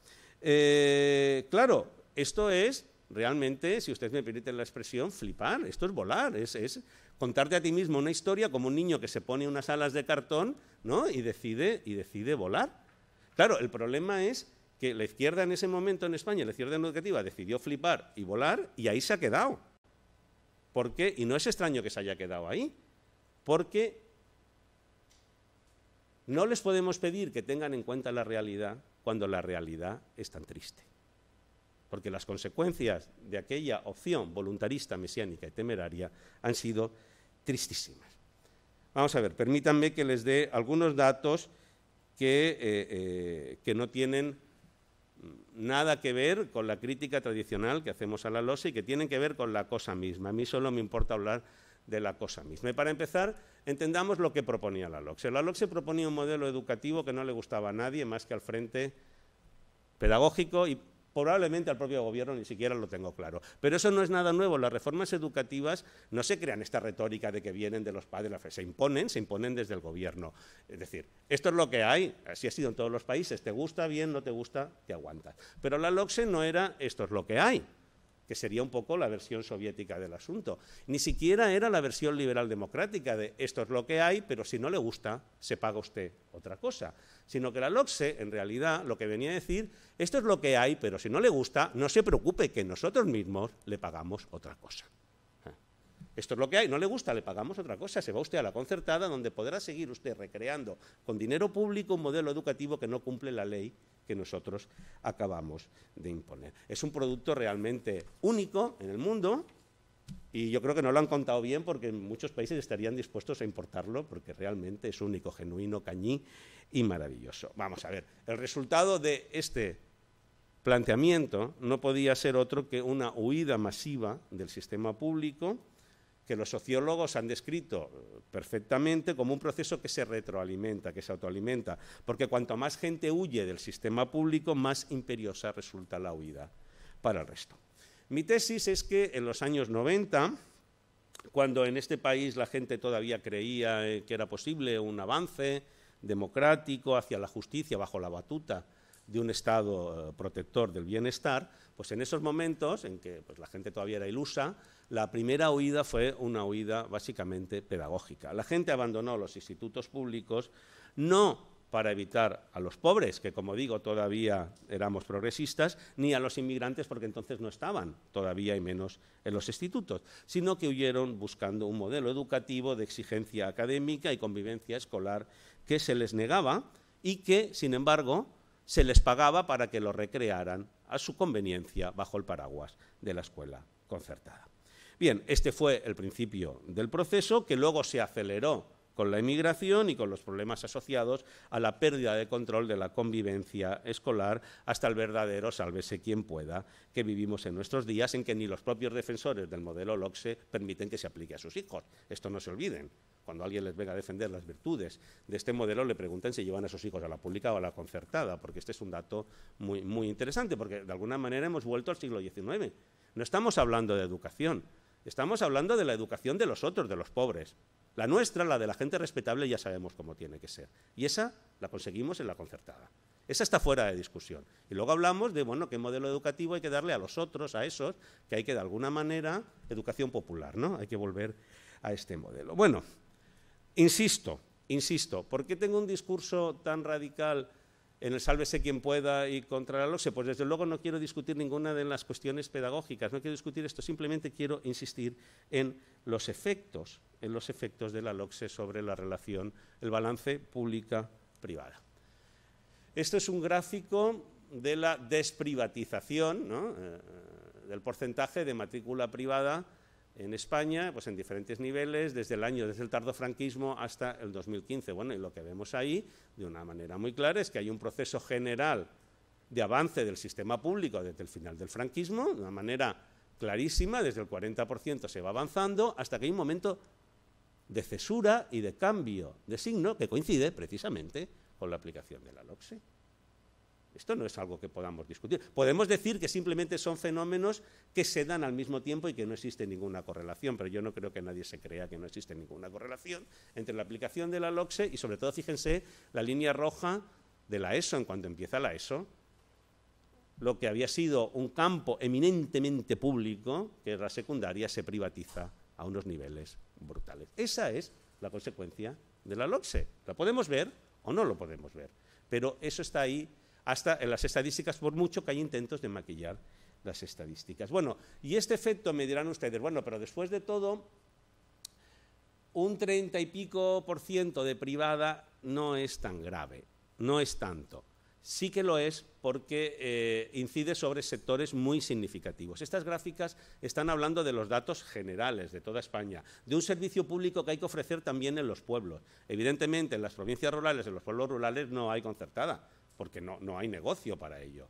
Eh, claro, esto es realmente, si ustedes me permiten la expresión, flipar, esto es volar, es, es, contarte a ti mismo una historia como un niño que se pone unas alas de cartón ¿no? y, decide, y decide volar. Claro, el problema es que la izquierda en ese momento en España, la izquierda educativa, decidió flipar y volar y ahí se ha quedado. ¿Por qué? Y no es extraño que se haya quedado ahí, porque no les podemos pedir que tengan en cuenta la realidad cuando la realidad es tan triste. Porque las consecuencias de aquella opción voluntarista, mesiánica y temeraria han sido tristísimas. Vamos a ver, permítanme que les dé algunos datos que, eh, eh, que no tienen nada que ver con la crítica tradicional que hacemos a la losa y que tienen que ver con la cosa misma. A mí solo me importa hablar de la cosa misma. Y para empezar, entendamos lo que proponía la LOCSE. La LOCSE proponía un modelo educativo que no le gustaba a nadie más que al frente pedagógico y probablemente al propio gobierno ni siquiera lo tengo claro. Pero eso no es nada nuevo. Las reformas educativas no se crean esta retórica de que vienen de los padres, se imponen, se imponen desde el gobierno. Es decir, esto es lo que hay, así ha sido en todos los países. Te gusta bien, no te gusta, te aguantas. Pero la LOCSE no era esto es lo que hay que sería un poco la versión soviética del asunto. Ni siquiera era la versión liberal democrática de esto es lo que hay, pero si no le gusta, se paga usted otra cosa. Sino que la LOCSE, en realidad, lo que venía a decir, esto es lo que hay, pero si no le gusta, no se preocupe que nosotros mismos le pagamos otra cosa. Esto es lo que hay, no le gusta, le pagamos otra cosa. Se va usted a la concertada donde podrá seguir usted recreando con dinero público un modelo educativo que no cumple la ley que nosotros acabamos de imponer. Es un producto realmente único en el mundo y yo creo que no lo han contado bien porque muchos países estarían dispuestos a importarlo porque realmente es único, genuino, cañí y maravilloso. Vamos a ver, el resultado de este planteamiento no podía ser otro que una huida masiva del sistema público que los sociólogos han descrito perfectamente como un proceso que se retroalimenta, que se autoalimenta, porque cuanto más gente huye del sistema público, más imperiosa resulta la huida para el resto. Mi tesis es que en los años 90, cuando en este país la gente todavía creía eh, que era posible un avance democrático hacia la justicia bajo la batuta de un Estado eh, protector del bienestar, pues en esos momentos en que pues, la gente todavía era ilusa, la primera huida fue una huida básicamente pedagógica. La gente abandonó los institutos públicos no para evitar a los pobres, que como digo todavía éramos progresistas, ni a los inmigrantes porque entonces no estaban todavía y menos en los institutos, sino que huyeron buscando un modelo educativo de exigencia académica y convivencia escolar que se les negaba y que, sin embargo, se les pagaba para que lo recrearan a su conveniencia bajo el paraguas de la escuela concertada. Bien, este fue el principio del proceso que luego se aceleró con la emigración y con los problemas asociados a la pérdida de control de la convivencia escolar hasta el verdadero sálvese quien pueda que vivimos en nuestros días, en que ni los propios defensores del modelo LOCSE permiten que se aplique a sus hijos. Esto no se olviden. Cuando alguien les venga a defender las virtudes de este modelo, le pregunten si llevan a sus hijos a la pública o a la concertada, porque este es un dato muy, muy interesante, porque de alguna manera hemos vuelto al siglo XIX. No estamos hablando de educación, Estamos hablando de la educación de los otros, de los pobres. La nuestra, la de la gente respetable, ya sabemos cómo tiene que ser. Y esa la conseguimos en la concertada. Esa está fuera de discusión. Y luego hablamos de, bueno, qué modelo educativo hay que darle a los otros, a esos, que hay que de alguna manera, educación popular, ¿no? Hay que volver a este modelo. Bueno, insisto, insisto, ¿por qué tengo un discurso tan radical? en el sálvese quien pueda y contra la LOCSE, pues desde luego no quiero discutir ninguna de las cuestiones pedagógicas, no quiero discutir esto, simplemente quiero insistir en los efectos, en los efectos de la loxe sobre la relación, el balance pública-privada. Esto es un gráfico de la desprivatización, eh, del porcentaje de matrícula privada en España, pues en diferentes niveles, desde el año, desde el tardo franquismo hasta el 2015. Bueno, y lo que vemos ahí, de una manera muy clara, es que hay un proceso general de avance del sistema público desde el final del franquismo, de una manera clarísima, desde el 40% se va avanzando, hasta que hay un momento de cesura y de cambio de signo que coincide precisamente con la aplicación de la LOCSE. Esto no es algo que podamos discutir. Podemos decir que simplemente son fenómenos que se dan al mismo tiempo y que no existe ninguna correlación, pero yo no creo que nadie se crea que no existe ninguna correlación entre la aplicación de la LOXE y sobre todo, fíjense, la línea roja de la ESO en cuanto empieza la ESO. Lo que había sido un campo eminentemente público, que es la secundaria, se privatiza a unos niveles brutales. Esa es la consecuencia de la LOXE. La podemos ver o no lo podemos ver, pero eso está ahí hasta en las estadísticas, por mucho que hay intentos de maquillar las estadísticas. Bueno, y este efecto me dirán ustedes, bueno, pero después de todo, un treinta y pico por ciento de privada no es tan grave, no es tanto. Sí que lo es porque eh, incide sobre sectores muy significativos. Estas gráficas están hablando de los datos generales de toda España, de un servicio público que hay que ofrecer también en los pueblos. Evidentemente, en las provincias rurales, en los pueblos rurales, no hay concertada porque no, hay negocio para ello.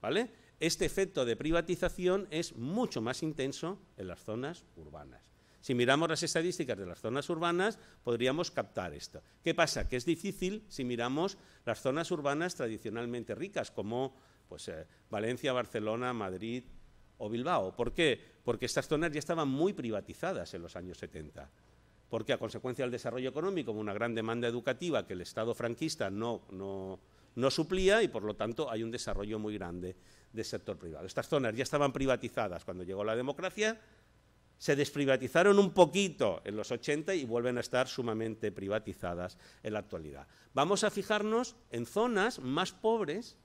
¿vale? Este efecto de privatización es mucho más intenso en las zonas urbanas. Si miramos las estadísticas de las zonas urbanas, podríamos captar esto. ¿Qué pasa? Que es difícil si miramos las zonas urbanas tradicionalmente ricas, como pues, eh, Valencia, Barcelona, Madrid o Bilbao. ¿Por qué? Porque estas zonas ya estaban muy privatizadas en los años 70 porque a consecuencia del desarrollo económico, una gran demanda educativa que el Estado franquista no, no suplía y por lo tanto hay un desarrollo muy grande del sector privado. Estas zonas ya estaban privatizadas cuando llegó la democracia, se desprivatizaron un poquito en los 80 y vuelven a estar sumamente privatizadas en la actualidad. Vamos a fijarnos en zonas más pobres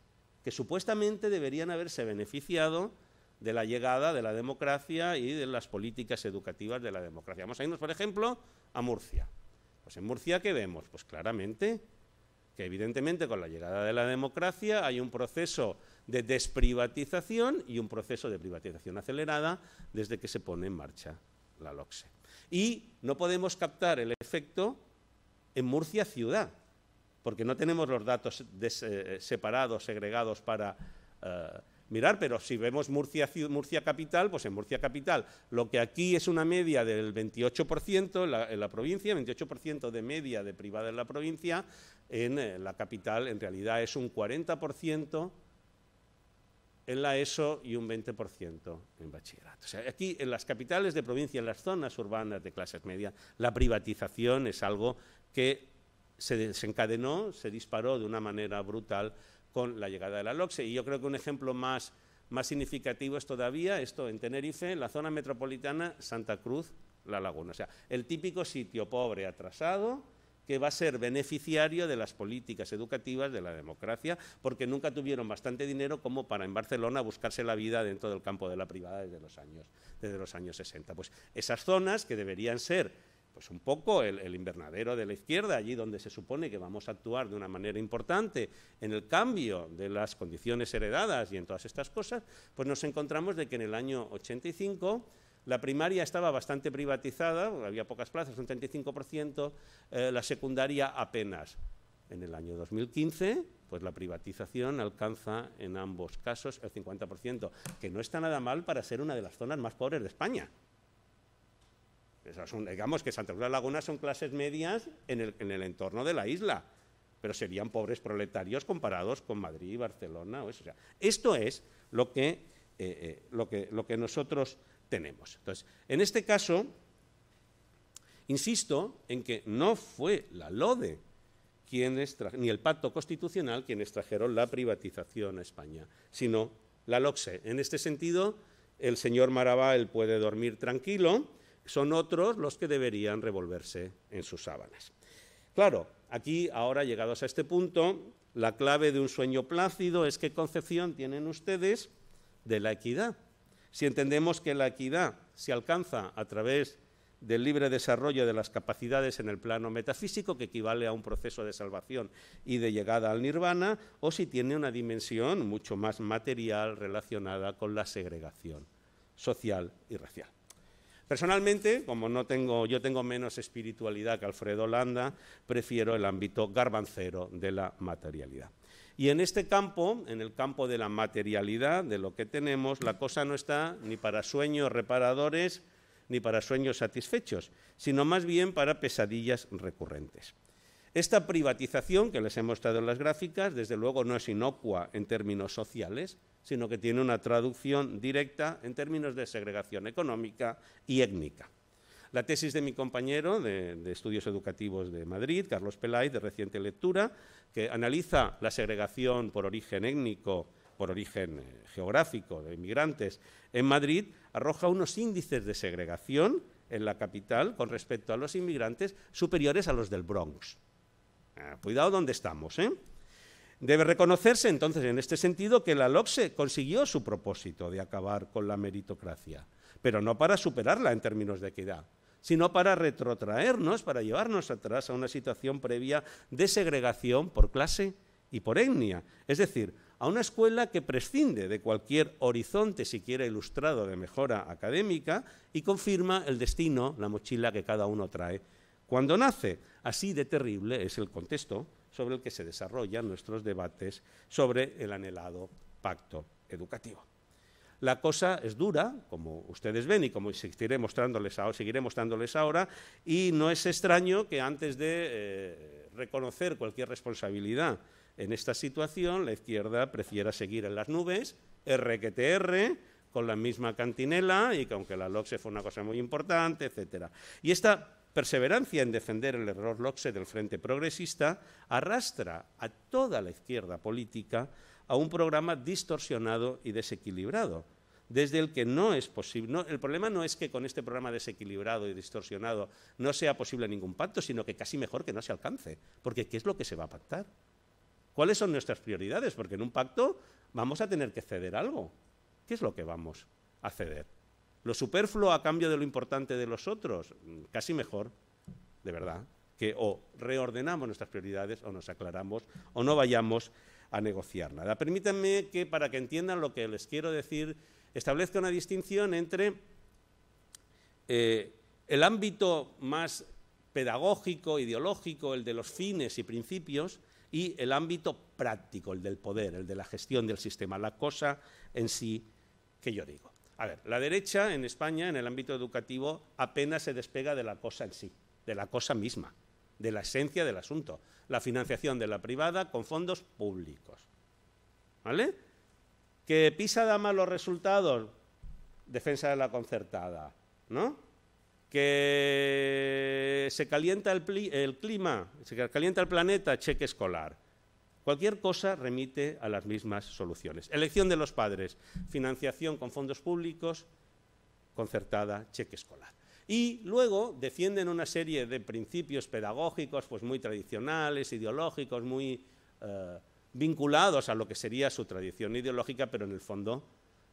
que supuestamente deberían haberse beneficiado de la llegada de la democracia y de las políticas educativas de la democracia. Vamos a irnos, por ejemplo, a Murcia. Pues en Murcia, ¿qué vemos? Pues claramente evidentemente con la llegada de la democracia hay un proceso de desprivatización y un proceso de privatización acelerada desde que se pone en marcha la LOCSE. Y no podemos captar el efecto en Murcia ciudad, porque no tenemos los datos eh, separados, segregados para eh, mirar, pero si vemos Murcia, capital, pues en Murcia capital lo que aquí es una media del 28% en la, en la provincia, 28% de media de privada en la provincia, en eh, la capital en realidad es un 40% en la ESO y un 20% en bachillerato. O sea, aquí en las capitales de provincia, en las zonas urbanas de clases medias, la privatización es algo que se desencadenó, se disparó de una manera brutal con la llegada de la LOCSE. Y yo creo que un ejemplo más, más significativo es todavía esto en Tenerife, en la zona metropolitana Santa Cruz, La Laguna. O sea, el típico sitio pobre, atrasado, que va a ser beneficiario de las políticas educativas de la democracia, porque nunca tuvieron bastante dinero como para en Barcelona buscarse la vida dentro del campo de la privada desde los años, desde los años 60. Pues esas zonas que deberían ser pues un poco el, invernadero de la izquierda, allí donde se supone que vamos a actuar de una manera importante en el cambio de las condiciones heredadas y en todas estas cosas, pues nos encontramos de que en el año 85 la primaria estaba bastante privatizada, había pocas plazas, un 35%, eh, la secundaria apenas. En el año 2015, pues la privatización alcanza en ambos casos el 50%, que no está nada mal para ser una de las zonas más pobres de España digamos que Santa Cruz de Laguna son clases medias en el, entorno de la isla, pero serían pobres proletarios comparados con Madrid, Barcelona o eso. esto es eh, eh, lo que, nosotros tenemos. Entonces, en este caso, insisto en que no fue la LODE ni el pacto constitucional quienes trajeron la privatización a España, sino la LOCSE. En este sentido, el señor Marabá puede dormir tranquilo son otros los que deberían revolverse en sus sábanas. Claro, aquí, ahora llegados a este punto, la clave de un sueño plácido es qué concepción tienen ustedes de la equidad. Si entendemos que la equidad se alcanza a través del libre desarrollo de las capacidades en el plano metafísico, que equivale a un proceso de salvación y de llegada al nirvana, o si tiene una dimensión mucho más material relacionada con la segregación social y racial. Personalmente, como no tengo, yo tengo menos espiritualidad que Alfredo Landa, prefiero el ámbito garbancero de la materialidad. Y en este campo, en el campo de la materialidad, de lo que tenemos, la cosa no está ni para sueños reparadores ni para sueños satisfechos, sino más bien para pesadillas recurrentes. Esta privatización que les he mostrado en las gráficas, desde luego, no es inocua en términos sociales, sino que tiene una traducción directa en términos de segregación económica y étnica. La tesis de mi compañero de, Estudios Educativos de Madrid, Carlos Pelay, de reciente lectura, que analiza la segregación por origen étnico, por origen eh, geográfico de inmigrantes en Madrid, arroja unos índices de segregación en la capital con respecto a los inmigrantes superiores a los del Bronx. Ah, cuidado donde estamos, ¿eh? Debe reconocerse entonces en este sentido que la LOCSE consiguió su propósito de acabar con la meritocracia, pero no para superarla en términos de equidad, sino para retrotraernos, para llevarnos atrás a una situación previa de segregación por clase y por etnia, es decir, a una escuela que prescinde de cualquier horizonte siquiera ilustrado de mejora académica y confirma el destino, la mochila que cada uno trae cuando nace. Así de terrible es el contexto sobre el que se desarrollan nuestros debates sobre el anhelado pacto educativo. La cosa es dura, como ustedes ven y como seguiré mostrándoles ahora, y no es extraño que antes de eh, reconocer cualquier responsabilidad en esta situación, la izquierda prefiera seguir en las nubes, RQTR, con la misma cantinela y que aunque la LOCSE fue una cosa muy importante, etcétera. Y esta perseverancia en defender el error loxe del Frente Progresista arrastra a toda la izquierda política a un programa distorsionado y desequilibrado, desde el que no es posible. el problema no es que con este programa desequilibrado y distorsionado no sea posible ningún pacto, sino que casi mejor que no se alcance, porque ¿qué es lo que se va a pactar? ¿Cuáles son nuestras prioridades? Porque en un pacto vamos a tener que ceder algo. ¿Qué es lo que vamos a ceder? Lo superfluo a cambio de lo importante de los otros, mm, casi mejor, de verdad, que o reordenamos nuestras prioridades o nos aclaramos o no vayamos a negociar nada. Permítanme que, para que entiendan lo que les quiero decir, establezca una distinción entre eh, el ámbito más pedagógico, ideológico, el de los fines y principios, y el ámbito práctico, el del poder, el de la gestión del sistema, la cosa en sí que yo digo. A ver, la derecha en España, en el ámbito educativo, apenas se despega de la cosa en sí, de la cosa misma, de la esencia del asunto. La financiación de la privada con fondos públicos. ¿Vale? Que PISA da malos resultados, defensa de la concertada, ¿no? Que se calienta el, el clima, se calienta el planeta, cheque escolar. Cualquier cosa remite a las mismas soluciones. Elección de los padres, financiación con fondos públicos, concertada, cheque escolar. Y luego defienden una serie de principios pedagógicos pues muy tradicionales, ideológicos, muy eh, vinculados a lo que sería su tradición ideológica, pero en el fondo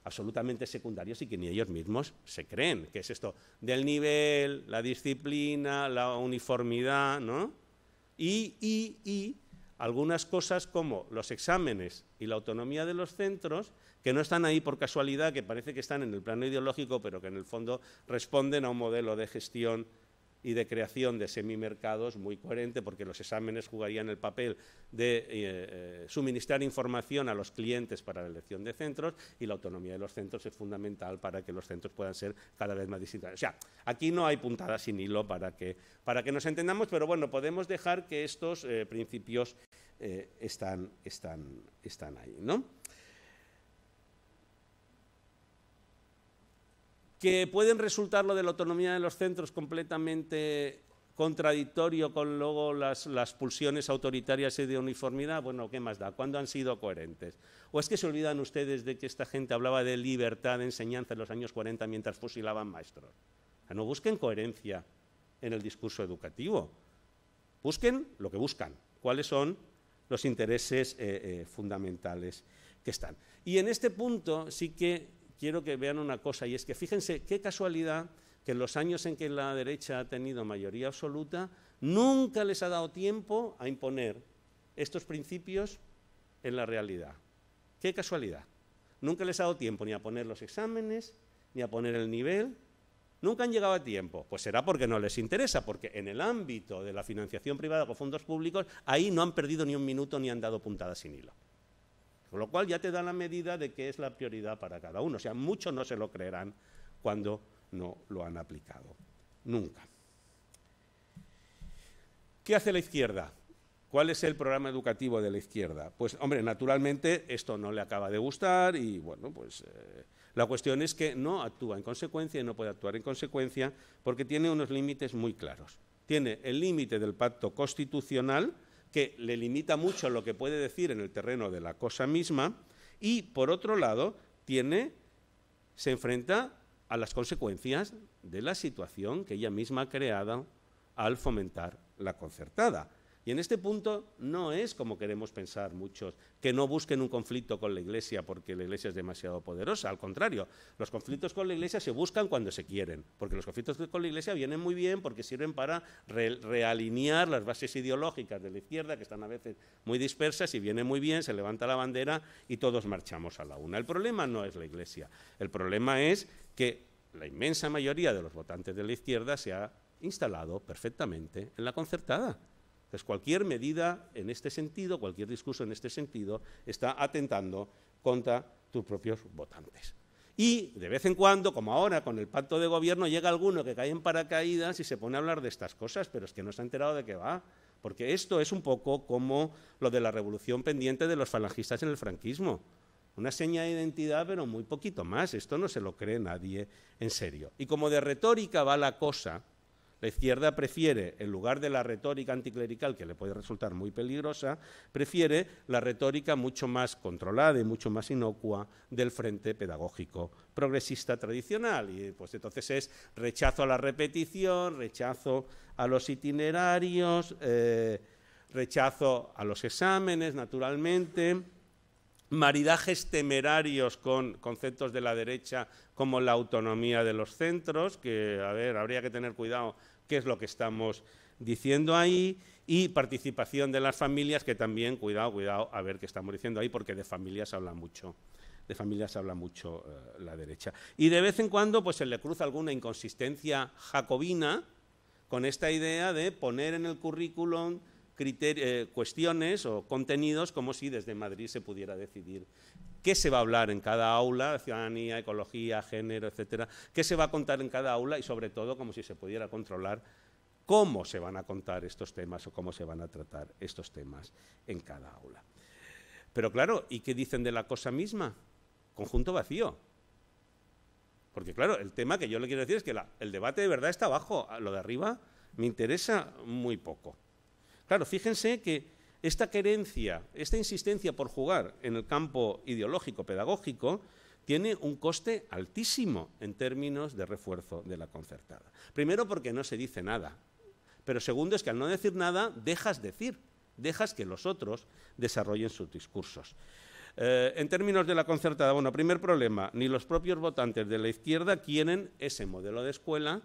absolutamente secundarios y que ni ellos mismos se creen, que es esto del nivel, la disciplina, la uniformidad, ¿no? Y, y, y algunas cosas como los exámenes y la autonomía de los centros, que no están ahí por casualidad, que parece que están en el plano ideológico, pero que en el fondo responden a un modelo de gestión y de creación de semimercados muy coherente, porque los exámenes jugarían el papel de eh, eh, suministrar información a los clientes para la elección de centros y la autonomía de los centros es fundamental para que los centros puedan ser cada vez más distintos. O sea, aquí no hay puntada sin hilo para que, para que nos entendamos, pero bueno, podemos dejar que estos eh, principios eh, están, están, ahí, ¿no? Que pueden resultar lo de la autonomía de los centros completamente contradictorio con luego las, las, pulsiones autoritarias y de uniformidad, bueno, ¿qué más da? ¿Cuándo han sido coherentes? ¿O es que se olvidan ustedes de que esta gente hablaba de libertad de enseñanza en los años 40 mientras fusilaban maestros? No busquen coherencia en el discurso educativo. Busquen lo que buscan. ¿Cuáles son los intereses eh, eh, fundamentales que están. Y en este punto sí que quiero que vean una cosa, y es que fíjense qué casualidad que en los años en que la derecha ha tenido mayoría absoluta, nunca les ha dado tiempo a imponer estos principios en la realidad. Qué casualidad. Nunca les ha dado tiempo ni a poner los exámenes, ni a poner el nivel, nunca han llegado a tiempo. Pues será porque no les interesa, porque en el ámbito de la financiación privada con fondos públicos, ahí no han perdido ni un minuto ni han dado puntadas sin hilo. Con lo cual ya te da la medida de qué es la prioridad para cada uno. O sea, muchos no se lo creerán cuando no lo han aplicado. Nunca. ¿Qué hace la izquierda? ¿Cuál es el programa educativo de la izquierda? Pues, hombre, naturalmente esto no le acaba de gustar y, bueno, pues eh, la cuestión es que no actúa en consecuencia y no puede actuar en consecuencia porque tiene unos límites muy claros. Tiene el límite del pacto constitucional, que le limita mucho lo que puede decir en el terreno de la cosa misma, y por otro lado, se enfrenta a las consecuencias de la situación que ella misma ha creado al fomentar la concertada. Y en este punto no es como queremos pensar muchos, que no busquen un conflicto con la Iglesia porque la Iglesia es demasiado poderosa. Al contrario, los conflictos con la Iglesia se buscan cuando se quieren, porque los conflictos con la Iglesia vienen muy bien porque sirven para realinear las bases ideológicas de la izquierda, que están a veces muy dispersas, y viene muy bien, se levanta la bandera y todos marchamos a la una. El problema no es la Iglesia, el problema es que la inmensa mayoría de los votantes de la izquierda se ha instalado perfectamente en la concertada. Entonces, cualquier medida en este sentido, cualquier discurso en este sentido, está atentando contra tus propios votantes. Y de vez en cuando, como ahora con el pacto de gobierno, llega alguno que cae en paracaídas y se pone a hablar de estas cosas, pero es que no se ha enterado de qué va. Porque esto es un poco como lo de la revolución pendiente de los falangistas en el franquismo. Una seña de identidad, pero muy poquito más. Esto no se lo cree nadie en serio. Y como de retórica va la cosa, la izquierda prefiere, en lugar de la retórica anticlerical, que le puede resultar muy peligrosa, prefiere la retórica mucho más controlada y mucho más inocua del frente pedagógico progresista tradicional. Y pues entonces es rechazo a la repetición, rechazo a los itinerarios, eh, rechazo a los exámenes, naturalmente maridajes temerarios con conceptos de la derecha como la autonomía de los centros, que, a ver, habría que tener cuidado qué es lo que estamos diciendo ahí, y participación de las familias, que también, cuidado, cuidado, a ver qué estamos diciendo ahí, porque de familias habla mucho. De familias habla mucho eh, la derecha. Y de vez en cuando pues, se le cruza alguna inconsistencia jacobina con esta idea de poner en el currículum eh, cuestiones o contenidos como si desde Madrid se pudiera decidir qué se va a hablar en cada aula, ciudadanía, ecología, género, etcétera, qué se va a contar en cada aula y sobre todo como si se pudiera controlar cómo se van a contar estos temas o cómo se van a tratar estos temas en cada aula. Pero claro, ¿y qué dicen de la cosa misma? Conjunto vacío. Porque claro, el tema que yo le quiero decir es que el debate de verdad está abajo, lo de arriba me interesa muy poco. Claro, fíjense que esta querencia, esta insistencia por jugar en el campo ideológico, pedagógico, tiene un coste altísimo en términos de refuerzo de la concertada. Primero porque no se dice nada, pero segundo es que al no decir nada dejas decir, dejas que los otros desarrollen sus discursos. Eh, en términos de la concertada, bueno, primer problema, ni los propios votantes de la izquierda quieren ese modelo de escuela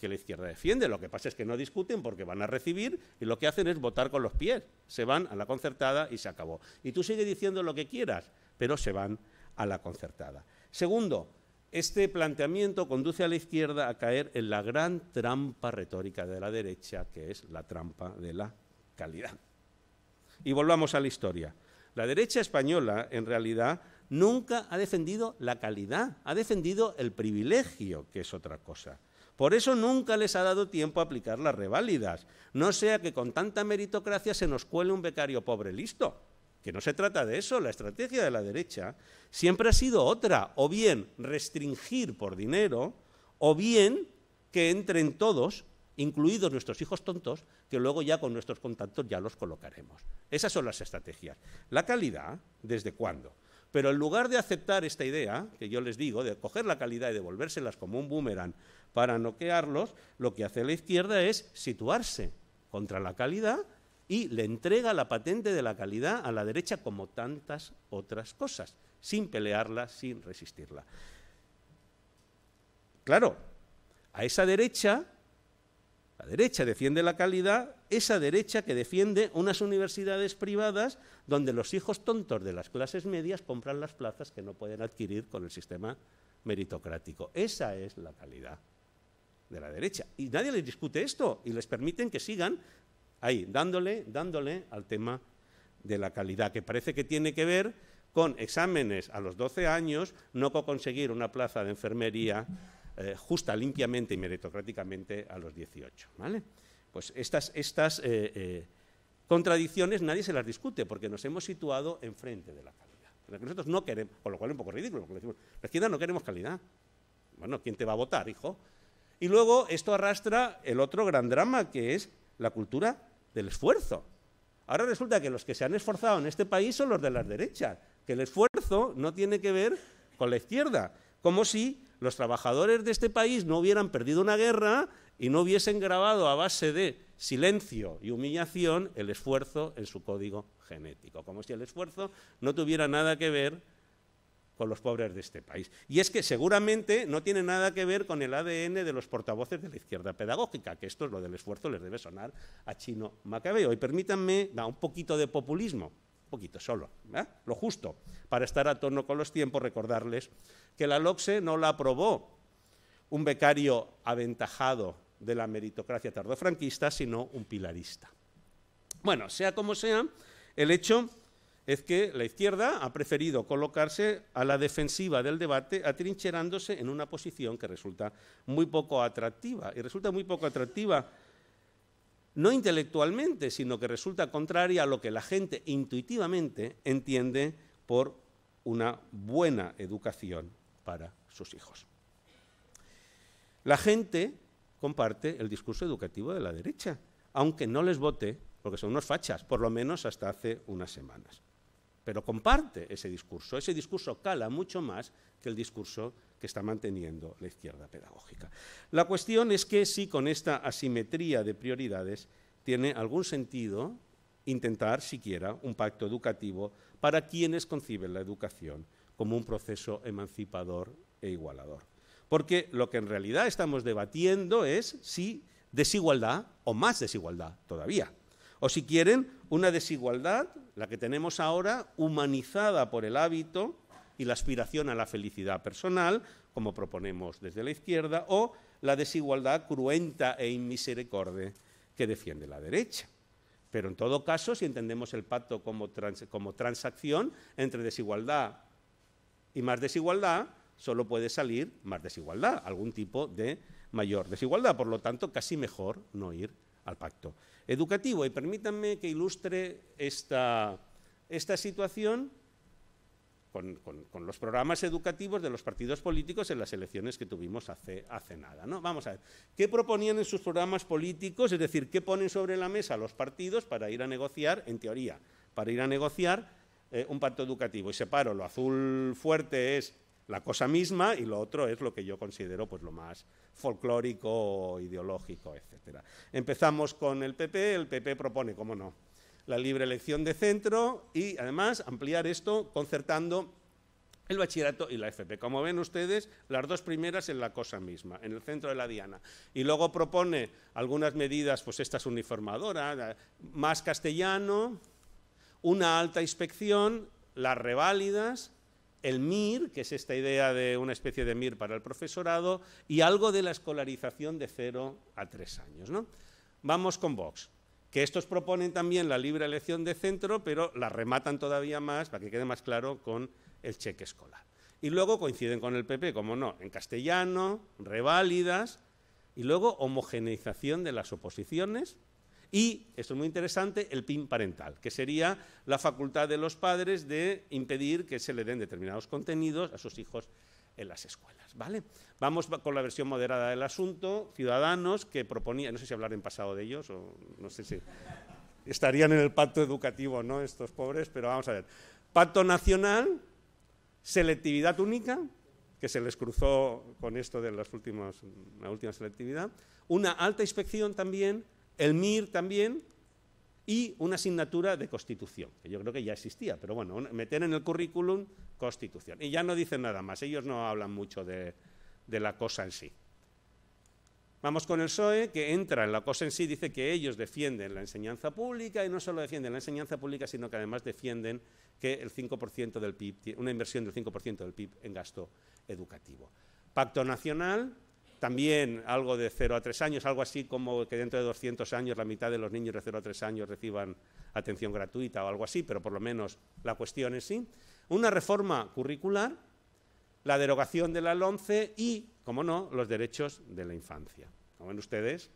que la izquierda defiende. Lo que pasa es que no discuten porque van a recibir y lo que hacen es votar con los pies. Se van a la concertada y se acabó. Y tú sigues diciendo lo que quieras, pero se van a la concertada. Segundo, este planteamiento conduce a la izquierda a caer en la gran trampa retórica de la derecha, que es la trampa de la calidad. Y volvamos a la historia. La derecha española, en realidad, nunca ha defendido la calidad, ha defendido el privilegio, que es otra cosa. Por eso nunca les ha dado tiempo a aplicar las reválidas. No sea que con tanta meritocracia se nos cuele un becario pobre listo. Que no se trata de eso. La estrategia de la derecha siempre ha sido otra. O bien restringir por dinero, o bien que entren todos, incluidos nuestros hijos tontos, que luego ya con nuestros contactos ya los colocaremos. Esas son las estrategias. La calidad, ¿desde cuándo? Pero en lugar de aceptar esta idea, que yo les digo, de coger la calidad y devolvérselas como un boomerang para noquearlos, lo que hace la izquierda es situarse contra la calidad y le entrega la patente de la calidad a la derecha como tantas otras cosas, sin pelearla, sin resistirla. Claro, a esa derecha, la derecha defiende la calidad, esa derecha que defiende unas universidades privadas donde los hijos tontos de las clases medias compran las plazas que no pueden adquirir con el sistema meritocrático. Esa es la calidad de la derecha. Y nadie les discute esto y les permiten que sigan ahí, dándole, dándole al tema de la calidad, que parece que tiene que ver con exámenes a los 12 años, no conseguir una plaza de enfermería eh, justa, limpiamente y meritocráticamente a los 18. ¿vale? Pues estas, estas eh, eh, contradicciones nadie se las discute porque nos hemos situado enfrente de la calidad. Nosotros no queremos, con lo cual es un poco ridículo, porque decimos, la izquierda no queremos calidad. Bueno, ¿quién te va a votar, hijo? Y luego esto arrastra el otro gran drama, que es la cultura del esfuerzo. Ahora resulta que los que se han esforzado en este país son los de las derechas, que el esfuerzo no tiene que ver con la izquierda, como si los trabajadores de este país no hubieran perdido una guerra y no hubiesen grabado a base de silencio y humillación el esfuerzo en su código genético, como si el esfuerzo no tuviera nada que ver con los pobres de este país. Y es que seguramente no tiene nada que ver con el ADN de los portavoces de la izquierda pedagógica, que esto es lo del esfuerzo, les debe sonar a chino macabeo. Y permítanme da, un poquito de populismo, un poquito solo, ¿eh? lo justo, para estar a tono con los tiempos, recordarles que la LOCSE no la aprobó un becario aventajado de la meritocracia tardofranquista, sino un pilarista. Bueno, sea como sea, el hecho es que la izquierda ha preferido colocarse a la defensiva del debate, atrincherándose en una posición que resulta muy poco atractiva. Y resulta muy poco atractiva no intelectualmente, sino que resulta contraria a lo que la gente intuitivamente entiende por una buena educación para sus hijos. La gente comparte el discurso educativo de la derecha, aunque no les vote, porque son unos fachas, por lo menos hasta hace unas semanas pero comparte ese discurso. Ese discurso cala mucho más que el discurso que está manteniendo la izquierda pedagógica. La cuestión es que si con esta asimetría de prioridades tiene algún sentido intentar siquiera un pacto educativo para quienes conciben la educación como un proceso emancipador e igualador. Porque lo que en realidad estamos debatiendo es si desigualdad o más desigualdad todavía. O si quieren, una desigualdad la que tenemos ahora, humanizada por el hábito y la aspiración a la felicidad personal, como proponemos desde la izquierda, o la desigualdad cruenta e inmisericorde que defiende la derecha. Pero en todo caso, si entendemos el pacto como, como transacción entre desigualdad y más desigualdad, solo puede salir más desigualdad, algún tipo de mayor desigualdad. Por lo tanto, casi mejor no ir al pacto educativo. Y permítanme que ilustre esta, situación con, los programas educativos de los partidos políticos en las elecciones que tuvimos hace, hace nada. ¿no? Vamos a ver, ¿qué proponían en sus programas políticos? Es decir, ¿qué ponen sobre la mesa los partidos para ir a negociar, en teoría, para ir a negociar eh, un pacto educativo? Y separo, lo azul fuerte es la cosa misma y lo otro es lo que yo considero pues lo más folclórico, ideológico, etcétera. Empezamos con el PP, el PP propone, cómo no, la libre elección de centro y además ampliar esto concertando el bachillerato y la FP. Como ven ustedes, las dos primeras en la cosa misma, en el centro de la diana. Y luego propone algunas medidas, pues esta uniformadoras más castellano, una alta inspección, las reválidas, el MIR, que es esta idea de una especie de MIR para el profesorado, y algo de la escolarización de cero a tres años. Vamos con Vox, que estos proponen también la libre elección de centro, pero la rematan todavía más para que quede más claro con el cheque escolar. Y luego coinciden con el PP, como no, en castellano, reválidas, y luego homogeneización de las oposiciones, y, esto es muy interesante, el PIN parental, que sería la facultad de los padres de impedir que se le den determinados contenidos a sus hijos en las escuelas. ¿vale? Vamos con la versión moderada del asunto, Ciudadanos, que proponía, no sé si hablar en pasado de ellos, o no sé si estarían en el pacto educativo no estos pobres, pero vamos a ver. Pacto nacional, selectividad única, que se les cruzó con esto de las últimas, la última selectividad, una alta inspección también, el MIR también y una asignatura de Constitución, que yo creo que ya existía, pero bueno, meter en el currículum Constitución. Y ya no dicen nada más, ellos no hablan mucho de, la cosa en sí. Vamos con el PSOE, que entra en la cosa en sí, dice que ellos defienden la enseñanza pública y no solo defienden la enseñanza pública, sino que además defienden que el 5% del PIB, una inversión del 5% del PIB en gasto educativo. Pacto Nacional, también algo de 0 a 3 años, algo así como que dentro de 200 años la mitad de los niños de 0 a 3 años reciban atención gratuita o algo así, pero por lo menos la cuestión es sí. Una reforma curricular, la derogación de la 11 y, como no, los derechos de la infancia. Como ven ustedes,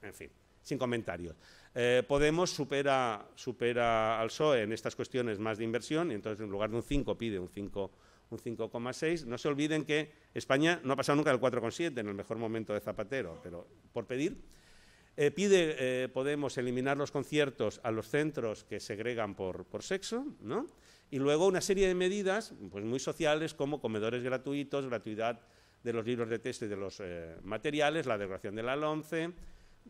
en fin, sin comentarios. Eh, Podemos supera, supera al SOE en estas cuestiones más de inversión y entonces en lugar de un 5 pide un 5% un 5,6. No se olviden que España no ha pasado nunca del 4,7 en el mejor momento de Zapatero, pero por pedir. Eh, pide eh, Podemos eliminar los conciertos a los centros que segregan por, sexo, ¿no? Y luego una serie de medidas pues, muy sociales como comedores gratuitos, gratuidad de los libros de texto y de los eh, materiales, la derogación de la LOMCE,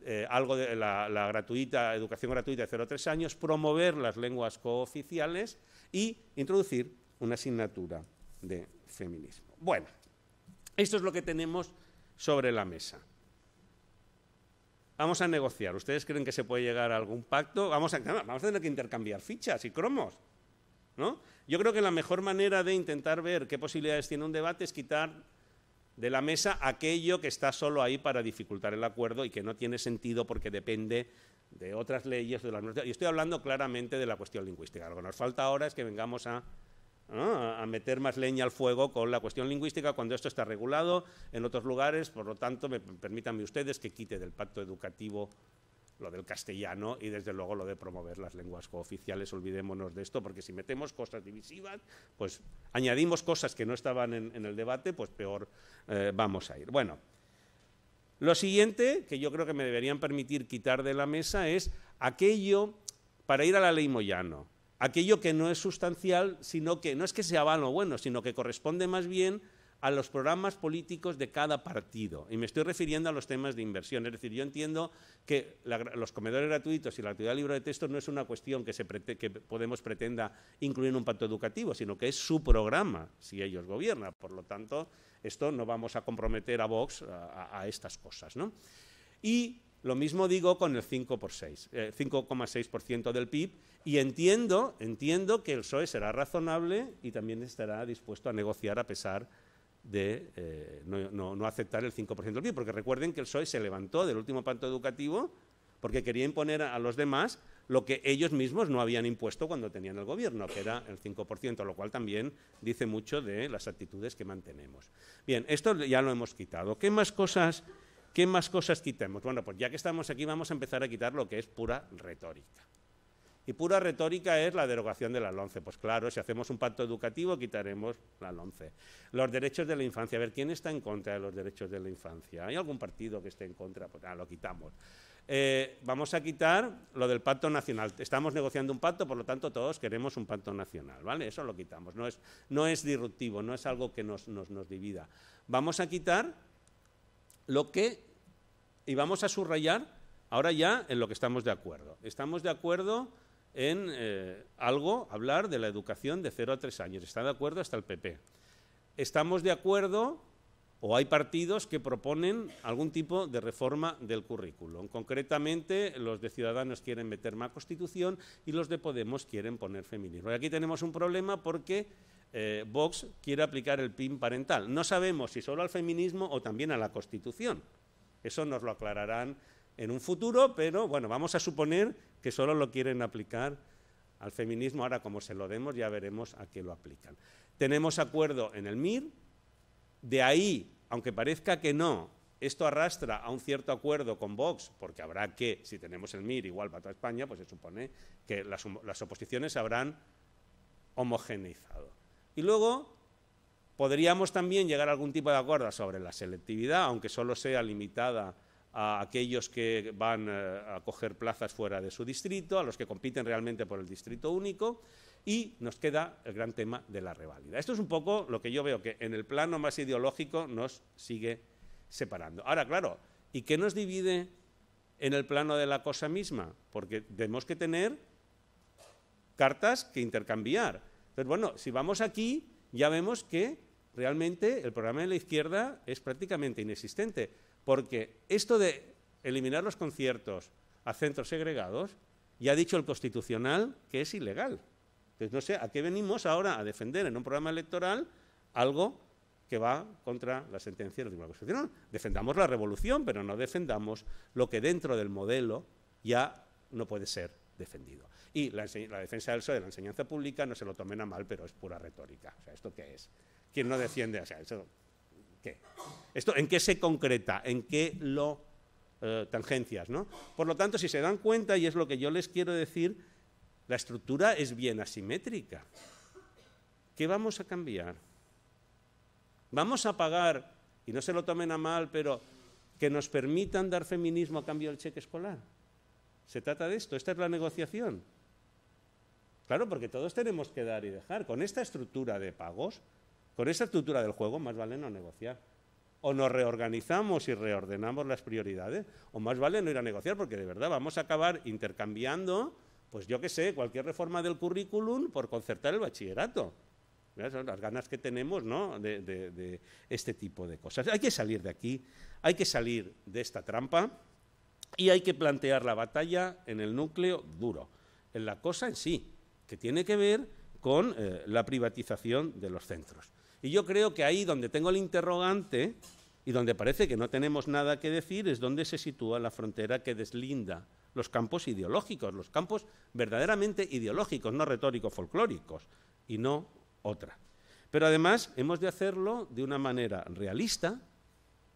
eh, algo de la, gratuita, educación gratuita de 0 a 3 años, promover las lenguas cooficiales y introducir una asignatura de feminismo. Bueno, esto es lo que tenemos sobre la mesa. Vamos a negociar. ¿Ustedes creen que se puede llegar a algún pacto? Vamos a, tener que intercambiar fichas y cromos. ¿no? Yo creo que la mejor manera de intentar ver qué posibilidades tiene un debate es quitar de la mesa aquello que está solo ahí para dificultar el acuerdo y que no tiene sentido porque depende de otras leyes. De las... Y estoy hablando claramente de la cuestión lingüística. Lo que nos falta ahora es que vengamos a a meter más leña al fuego con la cuestión lingüística cuando esto está regulado en otros lugares. Por lo tanto, permítanme ustedes que quite del pacto educativo lo del castellano y desde luego lo de promover las lenguas cooficiales. Olvidémonos de esto, porque si metemos cosas divisivas, pues añadimos cosas que no estaban en, el debate, pues peor eh, vamos a ir. Bueno, lo siguiente que yo creo que me deberían permitir quitar de la mesa es aquello para ir a la ley Moyano aquello que no es sustancial, sino que no es que sea malo o bueno, sino que corresponde más bien a los programas políticos de cada partido. Y me estoy refiriendo a los temas de inversión. Es decir, yo entiendo que los comedores gratuitos y la actividad libre de texto no es una cuestión que, se que Podemos pretenda incluir en un pacto educativo, sino que es su programa, si ellos gobiernan. Por lo tanto, esto no vamos a comprometer a Vox a, estas cosas. ¿no? Y lo mismo digo con el 5,6% eh, del PIB y entiendo, entiendo que el PSOE será razonable y también estará dispuesto a negociar a pesar de eh, no, aceptar el 5% del PIB, porque recuerden que el PSOE se levantó del último pacto educativo porque quería imponer a los demás lo que ellos mismos no habían impuesto cuando tenían el gobierno, que era el 5%, lo cual también dice mucho de las actitudes que mantenemos. Bien, esto ya lo hemos quitado. ¿Qué más cosas ¿Qué más cosas quitemos? Bueno, pues ya que estamos aquí vamos a empezar a quitar lo que es pura retórica. Y pura retórica es la derogación de la 11. E. Pues claro, si hacemos un pacto educativo, quitaremos la 11. E. Los derechos de la infancia. A ver, ¿quién está en contra de los derechos de la infancia? ¿Hay algún partido que esté en contra? Pues nada, ah, lo quitamos. Eh, vamos a quitar lo del pacto nacional. Estamos negociando un pacto, por lo tanto, todos queremos un pacto nacional, ¿vale? Eso lo quitamos. No es, no es disruptivo, no es algo que nos, nos, nos divida. Vamos a quitar lo que, y vamos a subrayar ahora ya en lo que estamos de acuerdo. Estamos de acuerdo en eh, algo, hablar de la educación de 0 a 3 años. Está de acuerdo hasta el PP. Estamos de acuerdo, o hay partidos que proponen algún tipo de reforma del currículum. Concretamente, los de Ciudadanos quieren meter más Constitución y los de Podemos quieren poner feminismo. Y aquí tenemos un problema porque eh, Vox quiere aplicar el PIN parental. No sabemos si solo al feminismo o también a la Constitución. Eso nos lo aclararán en un futuro, pero bueno, vamos a suponer que solo lo quieren aplicar al feminismo. Ahora, como se lo demos, ya veremos a qué lo aplican. Tenemos acuerdo en el MIR. De ahí, aunque parezca que no, esto arrastra a un cierto acuerdo con Vox, porque habrá que, si tenemos el MIR igual para toda España, pues se supone que las, las oposiciones se habrán homogeneizado. Y luego podríamos también llegar a algún tipo de acuerdo sobre la selectividad, aunque solo sea limitada a aquellos que van eh, a coger plazas fuera de su distrito, a los que compiten realmente por el distrito único, y nos queda el gran tema de la reválida. Esto es un poco lo que yo veo que en el plano más ideológico nos sigue separando. Ahora, claro, ¿y qué nos divide en el plano de la cosa misma? Porque tenemos que tener cartas que intercambiar. Entonces, bueno, si vamos aquí, ya vemos que realmente el programa de la izquierda es prácticamente inexistente, porque esto de eliminar los conciertos a centros segregados, ya ha dicho el Constitucional que es ilegal. Entonces, no sé, ¿a qué venimos ahora a defender en un programa electoral algo que va contra la sentencia del Tribunal Constitucional? Defendamos la revolución, pero no defendamos lo que dentro del modelo ya no puede ser defendido. Y la, defensa del SOE de la enseñanza pública no se lo tomen a mal, pero es pura retórica. O sea, ¿esto qué es? ¿Quién no defiende? O sea, ¿eso ¿Esto en qué se concreta? ¿En qué lo eh, tangencias? ¿no? Por lo tanto, si se dan cuenta, y es lo que yo les quiero decir, la estructura es bien asimétrica. ¿Qué vamos a cambiar? ¿Vamos a pagar, y no se lo tomen a mal, pero que nos permitan dar feminismo a cambio del cheque escolar? ¿Se trata de esto? ¿Esta es la negociación? Claro, porque todos tenemos que dar y dejar. Con esta estructura de pagos, con esta estructura del juego, más vale no negociar. O nos reorganizamos y reordenamos las prioridades, o más vale no ir a negociar, porque de verdad vamos a acabar intercambiando, pues yo qué sé, cualquier reforma del currículum por concertar el bachillerato. son las ganas que tenemos ¿no? de este tipo de cosas. Hay que salir de aquí, hay que salir de esta trampa y hay que plantear la batalla en el núcleo duro, en la cosa en sí, que tiene que ver con eh, la privatización de los centros. Y yo creo que ahí donde tengo el interrogante y donde parece que no tenemos nada que decir es donde se sitúa la frontera que deslinda los campos ideológicos, los campos verdaderamente ideológicos, no retóricos folclóricos, y no otra. Pero además hemos de hacerlo de una manera realista,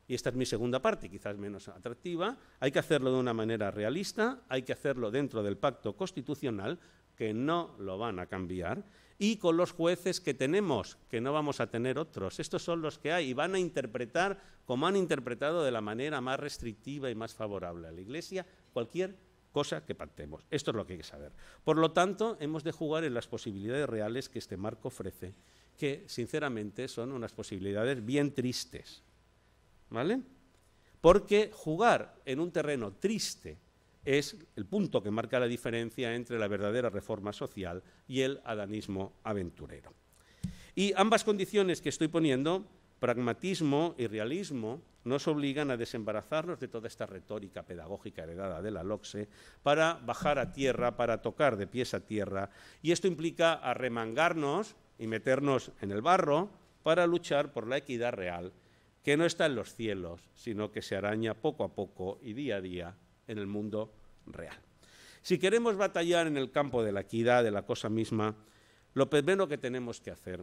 y esta es mi segunda parte, quizás menos atractiva, hay que hacerlo de una manera realista, hay que hacerlo dentro del pacto constitucional, que no lo van a cambiar, y con los jueces que tenemos, que no vamos a tener otros. Estos son los que hay y van a interpretar como han interpretado de la manera más restrictiva y más favorable a la Iglesia cualquier cosa que pactemos. Esto es lo que hay que saber. Por lo tanto, hemos de jugar en las posibilidades reales que este marco ofrece, que sinceramente son unas posibilidades bien tristes. ¿Vale? Porque jugar en un terreno triste es el punto que marca la diferencia entre la verdadera reforma social y el adanismo aventurero. Y ambas condiciones que estoy poniendo, pragmatismo y realismo, nos obligan a desembarazarnos de toda esta retórica pedagógica heredada de la LOCSE para bajar a tierra, para tocar de pies a tierra. Y esto implica arremangarnos y meternos en el barro para luchar por la equidad real, que no está en los cielos, sino que se araña poco a poco y día a día en el mundo real. Si queremos batallar en el campo de la equidad, de la cosa misma, lo primero que tenemos que hacer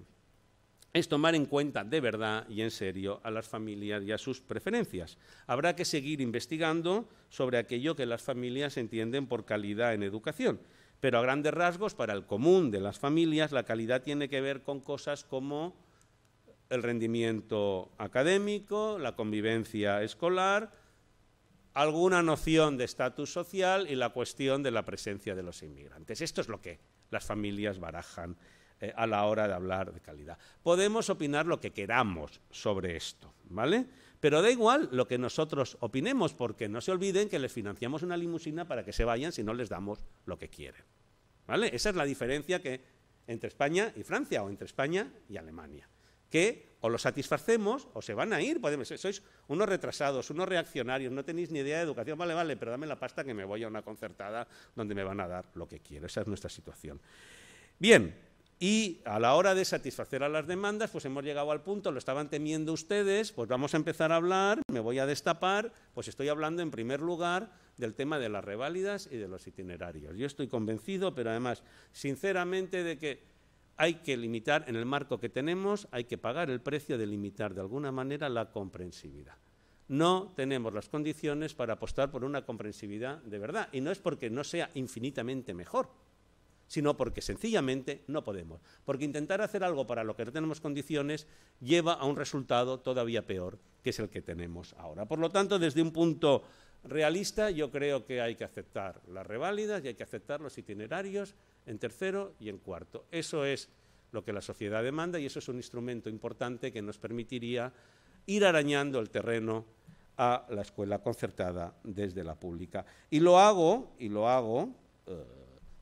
es tomar en cuenta de verdad y en serio a las familias y a sus preferencias. Habrá que seguir investigando sobre aquello que las familias entienden por calidad en educación. Pero a grandes rasgos, para el común de las familias, la calidad tiene que ver con cosas como el rendimiento académico, la convivencia escolar, alguna noción de estatus social y la cuestión de la presencia de los inmigrantes. Esto es lo que las familias barajan eh, a la hora de hablar de calidad. Podemos opinar lo que queramos sobre esto, ¿vale? Pero da igual lo que nosotros opinemos, porque no se olviden que les financiamos una limusina para que se vayan si no les damos lo que quieren. ¿Vale? Esa es la diferencia que entre España y Francia o entre España y Alemania que o los satisfacemos o se van a ir. Podemos, sois unos retrasados, unos reaccionarios, no tenéis ni idea de educación. Vale, vale, pero dame la pasta que me voy a una concertada donde me van a dar lo que quiero. Esa es nuestra situación. Bien, y a la hora de satisfacer a las demandas, pues hemos llegado al punto, lo estaban temiendo ustedes, pues vamos a empezar a hablar, me voy a destapar, pues estoy hablando en primer lugar del tema de las reválidas y de los itinerarios. Yo estoy convencido, pero además, sinceramente, de que hay que limitar en el marco que tenemos, hay que pagar el precio de limitar de alguna manera la comprensividad. No tenemos las condiciones para apostar por una comprensividad de verdad. Y no es porque no sea infinitamente mejor, sino porque sencillamente no podemos. Porque intentar hacer algo para lo que no tenemos condiciones lleva a un resultado todavía peor que es el que tenemos ahora. Por lo tanto, desde un punto realista, yo creo que hay que aceptar las reválidas y hay que aceptar los itinerarios en tercero y en cuarto. Eso es lo que la sociedad demanda y eso es un instrumento importante que nos permitiría ir arañando el terreno a la escuela concertada desde la pública. Y lo hago, y lo hago eh,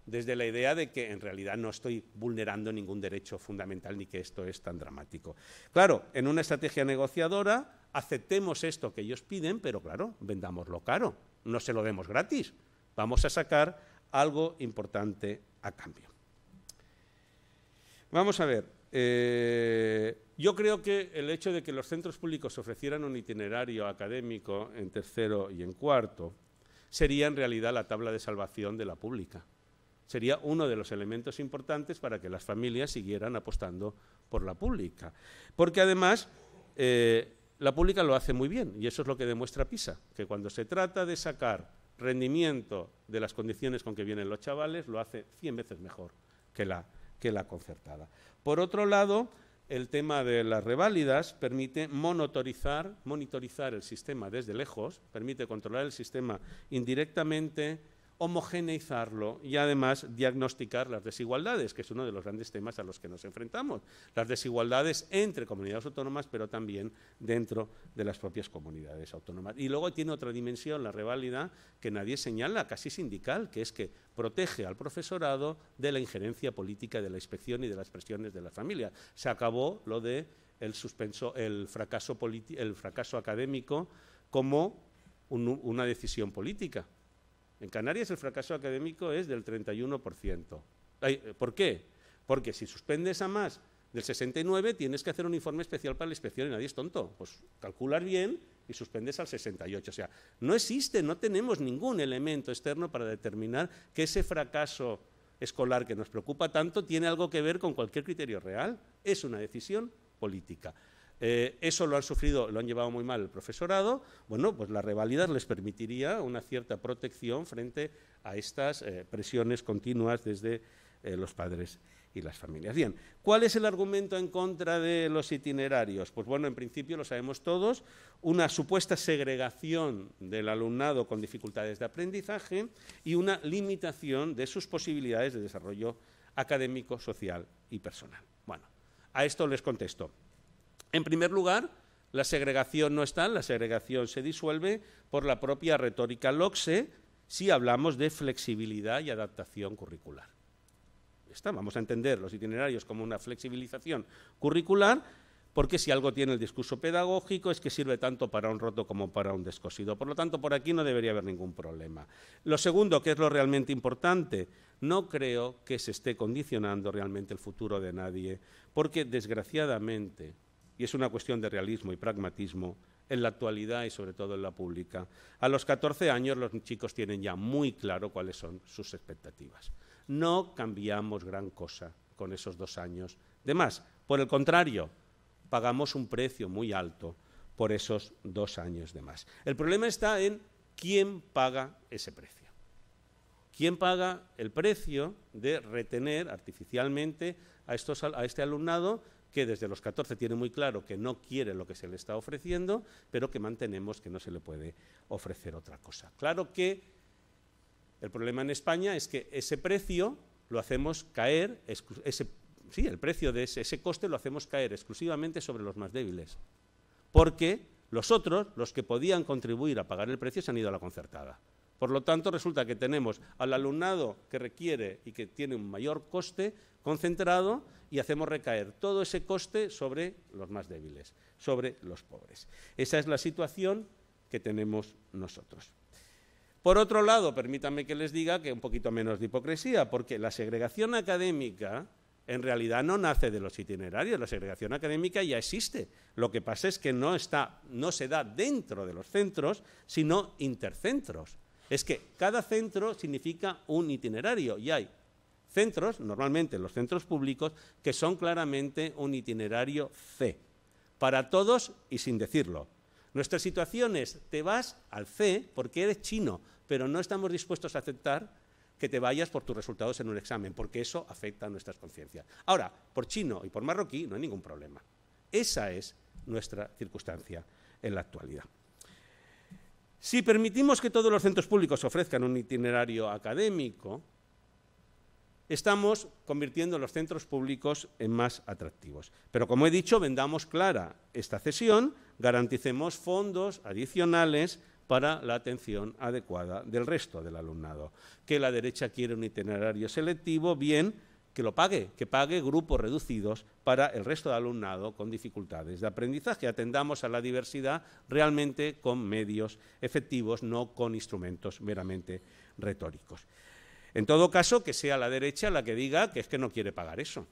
desde la idea de que en realidad no estoy vulnerando ningún derecho fundamental ni que esto es tan dramático. Claro, en una estrategia negociadora aceptemos esto que ellos piden, pero claro, vendámoslo caro, no se lo demos gratis. Vamos a sacar algo importante a cambio. Vamos a ver. Eh, yo creo que el hecho de que los centros públicos ofrecieran un itinerario académico en tercero y en cuarto sería en realidad la tabla de salvación de la pública. Sería uno de los elementos importantes para que las familias siguieran apostando por la pública. Porque además eh, la pública lo hace muy bien y eso es lo que demuestra PISA, que cuando se trata de sacar rendimiento de las condiciones con que vienen los chavales lo hace 100 veces mejor que la, que la concertada. Por otro lado, el tema de las reválidas permite monitorizar, monitorizar el sistema desde lejos, permite controlar el sistema indirectamente, homogeneizarlo y además diagnosticar las desigualdades, que es uno de los grandes temas a los que nos enfrentamos. Las desigualdades entre comunidades autónomas, pero también dentro de las propias comunidades autónomas. Y luego tiene otra dimensión, la reválida, que nadie señala, casi sindical, que es que protege al profesorado de la injerencia política de la inspección y de las presiones de la familia. Se acabó lo de el el fracaso, el fracaso académico como una decisión política. En Canarias el fracaso académico es del 31%. Eh, ¿Por qué? Porque si suspendes a más del 69 tienes que hacer un informe especial para la inspección y nadie es tonto. Pues calcular bien y suspendes al 68. O sea, no existe, no tenemos ningún elemento externo para determinar que ese fracaso escolar que nos preocupa tanto tiene algo que ver con cualquier criterio real. Es una decisión política. Eh, eso lo han sufrido, lo han llevado muy mal el profesorado. Bueno, pues la rivalidad les permitiría una cierta protección frente a estas eh, presiones continuas desde eh, los padres y las familias. Bien, ¿cuál es el argumento en contra de los itinerarios? Pues bueno, en principio lo sabemos todos, una supuesta segregación del alumnado con dificultades de aprendizaje y una limitación de sus posibilidades de desarrollo académico, social y personal. Bueno, a esto les contesto. En primer lugar, la segregación no está, la segregación se disuelve por la propia retórica LOCSE si hablamos de flexibilidad y adaptación curricular. Está, vamos a entender los itinerarios como una flexibilización curricular, porque si algo tiene el discurso pedagógico es que sirve tanto para un roto como para un descosido. Por lo tanto, por aquí no debería haber ningún problema. Lo segundo, que es lo realmente importante, no creo que se esté condicionando realmente el futuro de nadie, porque desgraciadamente y es una cuestión de realismo y pragmatismo en la actualidad y sobre todo en la pública. A los 14 años los chicos tienen ya muy claro cuáles son sus expectativas. No cambiamos gran cosa con esos dos años de más. Por el contrario, pagamos un precio muy alto por esos dos años de más. El problema está en quién paga ese precio. ¿Quién paga el precio de retener artificialmente a, a este alumnado que desde los 14 tiene muy claro que no quiere lo que se le está ofreciendo, pero que mantenemos que no se le puede ofrecer otra cosa. Claro que el problema en España es que ese precio lo hacemos caer, sí, el precio de ese coste lo hacemos caer exclusivamente sobre los más débiles, porque los otros, los que podían contribuir a pagar el precio, se han ido a la concertada. Por lo tanto, resulta que tenemos al alumnado que requiere y que tiene un mayor coste concentrado y hacemos recaer todo ese coste sobre los más débiles, sobre los pobres. Esa es la situación que tenemos nosotros. Por otro lado, permítanme que les diga que un poquito menos de hipocresía, porque la segregación académica en realidad no nace de los itinerarios, la segregación académica ya existe. Lo que pasa es que no, no se da dentro de los centros, sino intercentros. Es que cada centro significa un itinerario y hay Centros, normalmente los centros públicos, que son claramente un itinerario C, para todos y sin decirlo. Nuestra situación es, te vas al C porque eres chino, pero no estamos dispuestos a aceptar que te vayas por tus resultados en un examen, porque eso afecta a nuestras conciencias. Ahora, por chino y por marroquí no hay ningún problema. Esa es nuestra circunstancia en la actualidad. Si permitimos que todos los centros públicos ofrezcan un itinerario académico, estamos convirtiendo los centros públicos en más atractivos. Pero, como he dicho, vendamos clara esta cesión, garanticemos fondos adicionales para la atención adecuada del resto del alumnado. Que la derecha quiere un itinerario selectivo, bien, que lo pague, que pague grupos reducidos para el resto del alumnado con dificultades de aprendizaje. Atendamos a la diversidad realmente con medios efectivos, no con instrumentos meramente retóricos. En todo caso, que sea la derecha la que diga que es que no quiere pagar eso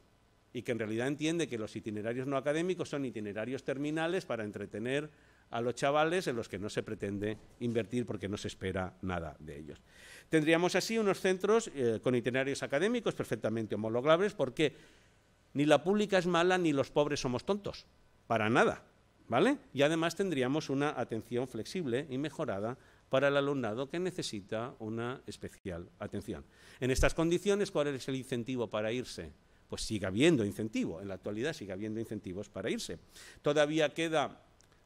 y que en realidad entiende que los itinerarios no académicos son itinerarios terminales para entretener a los chavales en los que no se pretende invertir porque no se espera nada de ellos. Tendríamos así unos centros eh, con itinerarios académicos perfectamente homologables porque ni la pública es mala ni los pobres somos tontos, para nada, ¿vale? Y además tendríamos una atención flexible y mejorada para el alumnado que necesita una especial atención. En estas condiciones, ¿cuál es el incentivo para irse? Pues sigue habiendo incentivo, en la actualidad sigue habiendo incentivos para irse. Todavía queda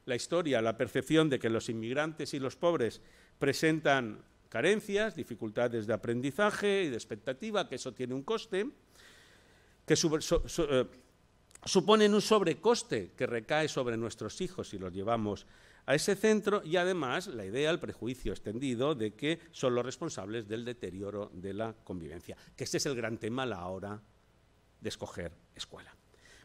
la historia, la percepción de que los inmigrantes y los pobres presentan carencias, dificultades de aprendizaje y de expectativa, que eso tiene un coste, que eh, suponen un sobrecoste que recae sobre nuestros hijos si los llevamos a ese centro y además la idea, el prejuicio extendido de que son los responsables del deterioro de la convivencia, que ese es el gran tema a la hora de escoger escuela.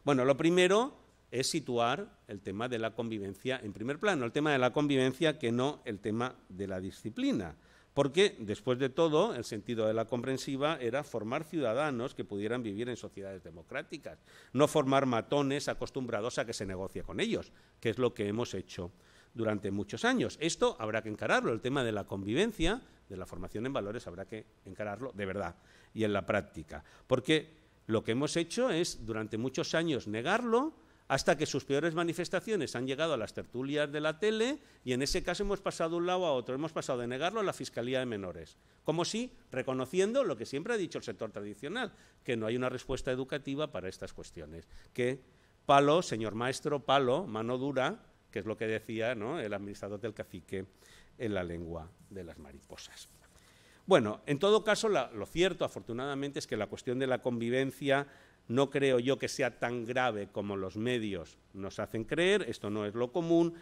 Bueno, lo primero es situar el tema de la convivencia en primer plano, el tema de la convivencia que no el tema de la disciplina. Porque, después de todo, el sentido de la comprensiva era formar ciudadanos que pudieran vivir en sociedades democráticas, no formar matones acostumbrados a que se negocie con ellos, que es lo que hemos hecho durante muchos años. Esto habrá que encararlo, el tema de la convivencia, de la formación en valores, habrá que encararlo de verdad y en la práctica. Porque lo que hemos hecho es durante muchos años negarlo hasta que sus peores manifestaciones han llegado a las tertulias de la tele y en ese caso hemos pasado de un lado a otro, hemos pasado de negarlo a la Fiscalía de Menores, como si reconociendo lo que siempre ha dicho el sector tradicional, que no hay una respuesta educativa para estas cuestiones, que palo, señor maestro, palo, mano dura, que es lo que decía ¿no? el administrador del cacique en la lengua de las mariposas. Bueno, en todo caso, lo cierto, afortunadamente, es que la cuestión de la convivencia no creo yo que sea tan grave como los medios nos hacen creer, esto no es lo común.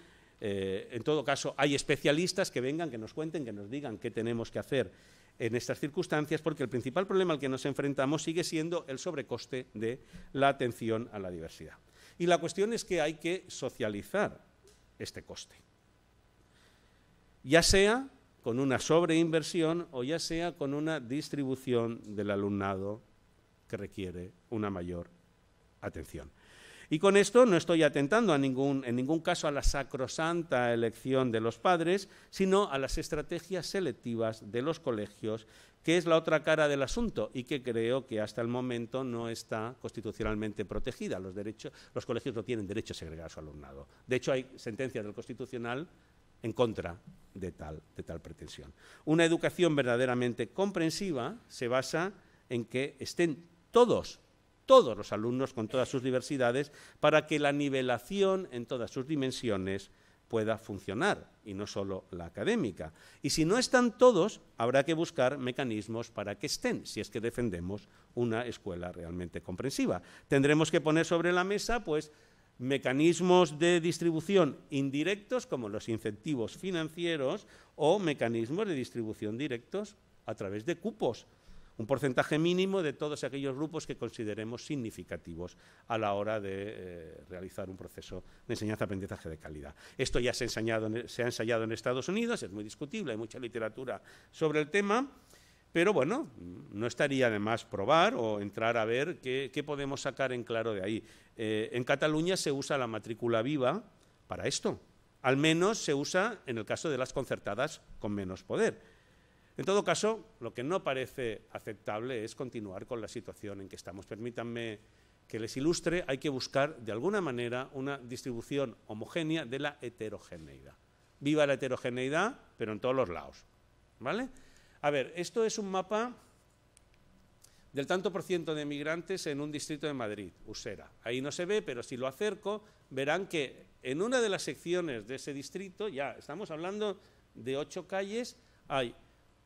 Eh, en todo caso, hay especialistas que vengan, que nos cuenten, que nos digan qué tenemos que hacer en estas circunstancias, porque el principal problema al que nos enfrentamos sigue siendo el sobrecoste de la atención a la diversidad. Y la cuestión es que hay que socializar este coste. Ya sea con una sobreinversión o ya sea con una distribución del alumnado que requiere una mayor atención. Y con esto no estoy atentando en ningún caso a la sacrosanta elección de los padres, sino a las estrategias selectivas de los colegios, que es la otra cara del asunto y que creo que hasta el momento no está constitucionalmente protegida. Los, colegios no tienen derecho a segregar a su alumnado. De hecho, hay sentencias del Constitucional en contra de tal, de tal pretensión. Una educación verdaderamente comprensiva se basa en que estén todos todos los alumnos con todas sus diversidades para que la nivelación en todas sus dimensiones pueda funcionar y no solo la académica. Y si no están todos, habrá que buscar mecanismos para que estén, si es que defendemos una escuela realmente comprensiva. Tendremos que poner sobre la mesa, pues, mecanismos de distribución indirectos como los incentivos financieros o mecanismos de distribución directos a través de cupos un porcentaje mínimo de todos aquellos grupos que consideremos significativos a la hora de eh, realizar un proceso de enseñanza-aprendizaje de calidad. Esto ya se ha, enseñado e, se ha ensayado en Estados Unidos, es muy discutible, hay mucha literatura sobre el tema, pero bueno, no estaría de más probar o entrar a ver qué, podemos sacar en claro de ahí. Eh, en Cataluña se usa la matrícula viva para esto. Al menos se usa en el caso de las concertadas con menos poder. En todo caso, lo que no parece aceptable es continuar con la situación en que estamos. Permítanme que les ilustre, hay que buscar de alguna manera una distribución homogénea de la heterogeneidad. Viva la heterogeneidad, pero en todos los lados. ¿Vale? A ver, esto es un mapa del tanto por ciento de migrantes en un distrito de Madrid, Usera. Ahí no se ve, pero si lo acerco, verán que en una de las secciones de ese distrito, ya estamos hablando de ocho calles, hay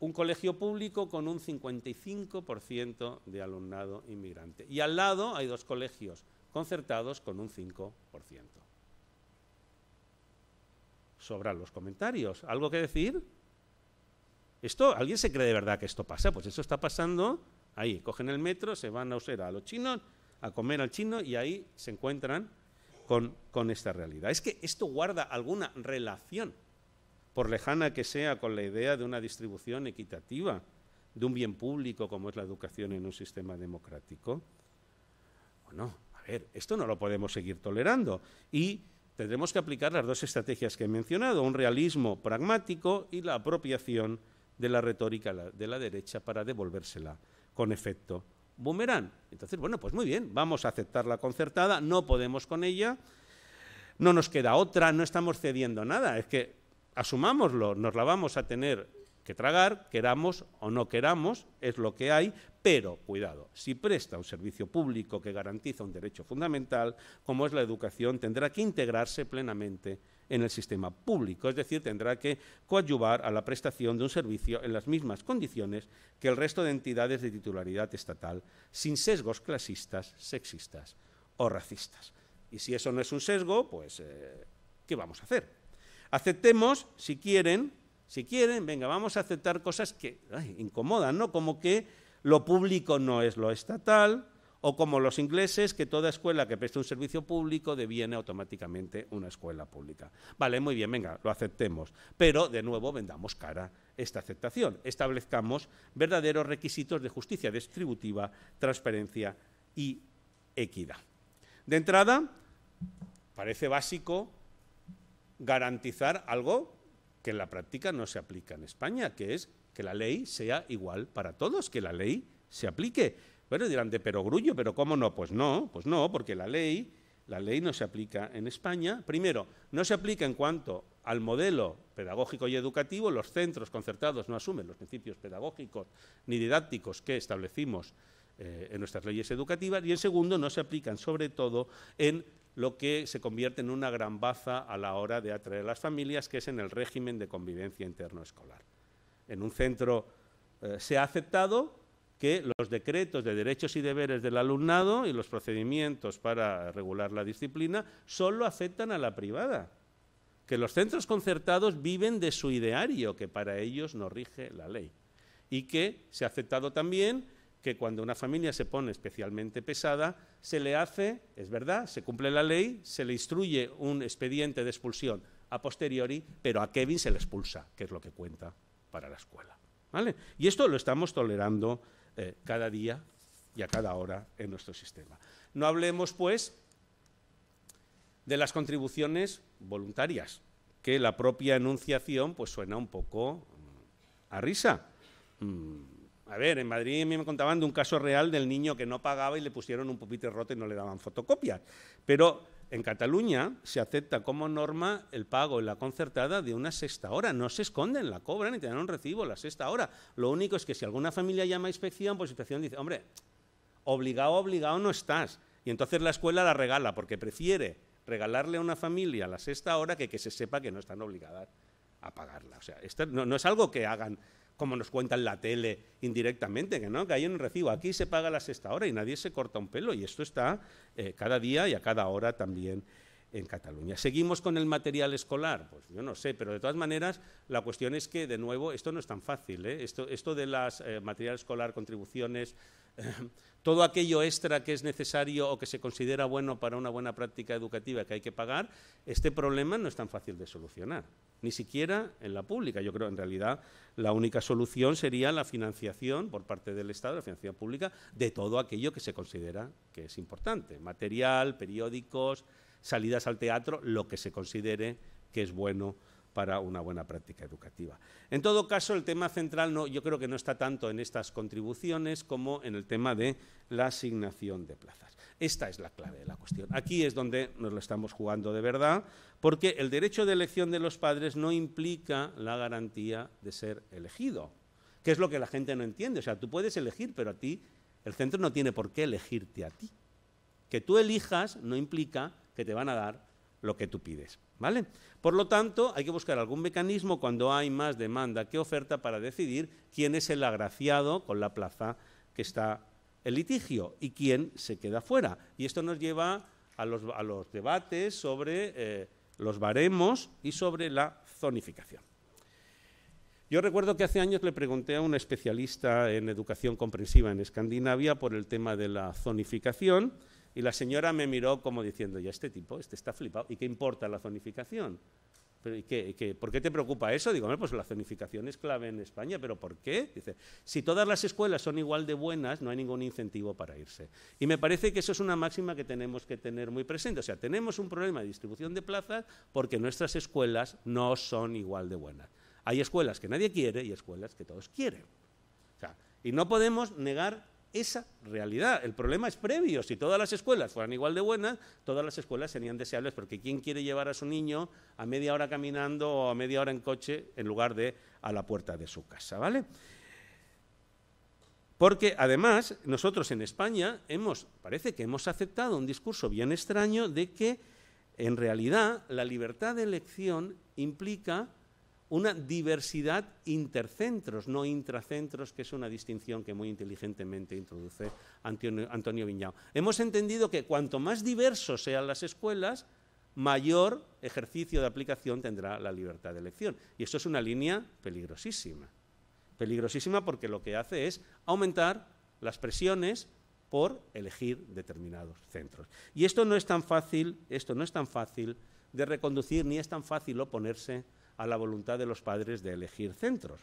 un colegio público con un 55% de alumnado inmigrante. Y al lado hay dos colegios concertados con un 5%. Sobran los comentarios. ¿Algo que decir? ¿Esto? ¿Alguien se cree de verdad que esto pasa? Pues eso está pasando. Ahí cogen el metro, se van a usar a los chinos, a comer al chino y ahí se encuentran con, con esta realidad. Es que esto guarda alguna relación por lejana que sea con la idea de una distribución equitativa de un bien público como es la educación en un sistema democrático. Bueno, a ver, esto no lo podemos seguir tolerando y tendremos que aplicar las dos estrategias que he mencionado, un realismo pragmático y la apropiación de la retórica de la derecha para devolvérsela con efecto boomerang. Entonces, bueno, pues muy bien, vamos a aceptar la concertada, no podemos con ella, no nos queda otra, no estamos cediendo nada, es que asumámoslo, nos la vamos a tener que tragar, queramos o no queramos, es lo que hay, pero cuidado, si presta un servicio público que garantiza un derecho fundamental, como es la educación, tendrá que integrarse plenamente en el sistema público, es decir, tendrá que coadyuvar a la prestación de un servicio en las mismas condiciones que el resto de entidades de titularidad estatal, sin sesgos clasistas, sexistas o racistas. Y si eso no es un sesgo, pues, eh, ¿qué vamos a hacer? Aceptemos, si quieren, si quieren, venga, vamos a aceptar cosas que incomodan, ¿no? Como que lo público no es lo estatal, o como los ingleses, que toda escuela que preste un servicio público deviene automáticamente una escuela pública. Vale, muy bien, venga, lo aceptemos, pero de nuevo vendamos cara esta aceptación, establezcamos verdaderos requisitos de justicia distributiva, transparencia y equidad. De entrada, parece básico garantizar algo que en la práctica no se aplica en España, que es que la ley sea igual para todos, que la ley se aplique. Bueno, dirán de perogrullo, pero ¿cómo no? Pues no, pues no, porque la ley, la ley no se aplica en España. Primero, no se aplica en cuanto al modelo pedagógico y educativo, los centros concertados no asumen los principios pedagógicos ni didácticos que establecimos eh, en nuestras leyes educativas y en segundo, no se aplican sobre todo en lo que se convierte en una gran baza a la hora de atraer a las familias, que es en el régimen de convivencia interno escolar. En un centro eh, se ha aceptado que los decretos de derechos y deberes del alumnado y los procedimientos para regular la disciplina solo afectan a la privada, que los centros concertados viven de su ideario, que para ellos no rige la ley, y que se ha aceptado también que cuando una familia se pone especialmente pesada, se le hace, es verdad, se cumple la ley, se le instruye un expediente de expulsión a posteriori, pero a Kevin se le expulsa, que es lo que cuenta para la escuela. ¿vale? Y esto lo estamos tolerando eh, cada día y a cada hora en nuestro sistema. No hablemos, pues, de las contribuciones voluntarias, que la propia enunciación pues suena un poco mm, a risa. Mm, a ver, en Madrid a mí me contaban de un caso real del niño que no pagaba y le pusieron un pupitre roto y no le daban fotocopias. Pero en Cataluña se acepta como norma el pago en la concertada de una sexta hora. No se esconden, la cobran y te dan un recibo la sexta hora. Lo único es que si alguna familia llama a inspección, pues inspección dice, hombre, obligado, obligado no estás. Y entonces la escuela la regala porque prefiere regalarle a una familia la sexta hora que que se sepa que no están obligadas a pagarla. O sea, esto no es algo que hagan como nos cuentan la tele indirectamente, que no, que hay un recibo, aquí se paga la sexta hora y nadie se corta un pelo, y esto está eh, cada día y a cada hora también en Cataluña. ¿Seguimos con el material escolar? Pues yo no sé, pero de todas maneras la cuestión es que, de nuevo, esto no es tan fácil. ¿eh? Esto, esto, de las materiales eh, material escolar, contribuciones, eh, todo aquello extra que es necesario o que se considera bueno para una buena práctica educativa que hay que pagar, este problema no es tan fácil de solucionar, ni siquiera en la pública. Yo creo, en realidad, la única solución sería la financiación por parte del Estado, la financiación pública, de todo aquello que se considera que es importante, material, periódicos, salidas al teatro, lo que se considere que es bueno para una buena práctica educativa. En todo caso, el tema central no, yo creo que no está tanto en estas contribuciones como en el tema de la asignación de plazas. Esta es la clave de la cuestión. Aquí es donde nos lo estamos jugando de verdad, porque el derecho de elección de los padres no implica la garantía de ser elegido, que es lo que la gente no entiende. O sea, tú puedes elegir, pero a ti el centro no tiene por qué elegirte a ti. Que tú elijas no implica que te van a dar lo que tú pides. ¿Vale? Por lo tanto, hay que buscar algún mecanismo cuando hay más demanda que oferta para decidir quién es el agraciado con la plaza que está el litigio y quién se queda fuera. Y esto nos lleva a los, debates sobre eh, los baremos y sobre la zonificación. Yo recuerdo que hace años le pregunté a un especialista en educación comprensiva en Escandinavia por el tema de la zonificación y la señora me miró como diciendo, ya este tipo, este está flipado, ¿y qué importa la zonificación? ¿Por qué te preocupa eso? Digo, pues la zonificación es clave en España, pero ¿por qué? Dice, si todas las escuelas son igual de buenas, no hay ningún incentivo para irse. Y me parece que eso es una máxima que tenemos que tener muy presente. O sea, tenemos un problema de distribución de plazas porque nuestras escuelas no son igual de buenas. Hay escuelas que nadie quiere y escuelas que todos quieren. y no podemos negar esa realidad. El problema es previo. Si todas las escuelas fueran igual de buenas, todas las escuelas serían deseables, porque ¿quién quiere llevar a su niño a media hora caminando o a media hora en coche en lugar de a la puerta de su casa? ¿Vale? Porque además nosotros en España hemos, parece que hemos aceptado un discurso bien extraño de que en realidad la libertad de elección implica una diversidad intercentros, no intracentros, que es una distinción que muy inteligentemente introduce Antonio, Viñao. Hemos entendido que cuanto más diversos sean las escuelas, mayor ejercicio de aplicación tendrá la libertad de elección. Y esto es una línea peligrosísima. Peligrosísima porque lo que hace es aumentar las presiones por elegir determinados centros. Y esto no es tan fácil, esto no es tan fácil de reconducir ni es tan fácil oponerse a la voluntad de los padres de elegir centros.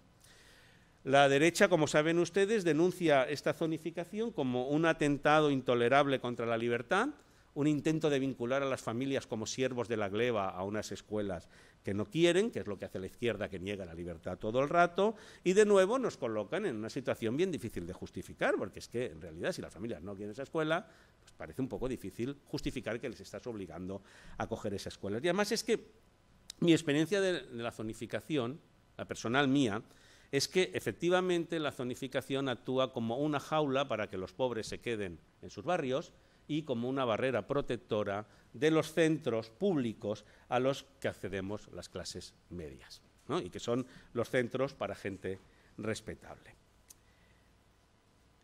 La derecha, como saben ustedes, denuncia esta zonificación como un atentado intolerable contra la libertad, un intento de vincular a las familias como siervos de la gleba a unas escuelas que no quieren, que es lo que hace la izquierda que niega la libertad todo el rato, y de nuevo nos colocan en una situación bien difícil de justificar, porque es que en realidad si las familias no quieren esa escuela, pues parece un poco difícil justificar que les estás obligando a coger esa escuela. Y además es que mi experiencia de, la zonificación, la personal mía, es que efectivamente la zonificación actúa como una jaula para que los pobres se queden en sus barrios y como una barrera protectora de los centros públicos a los que accedemos las clases medias, y que son los centros para gente respetable.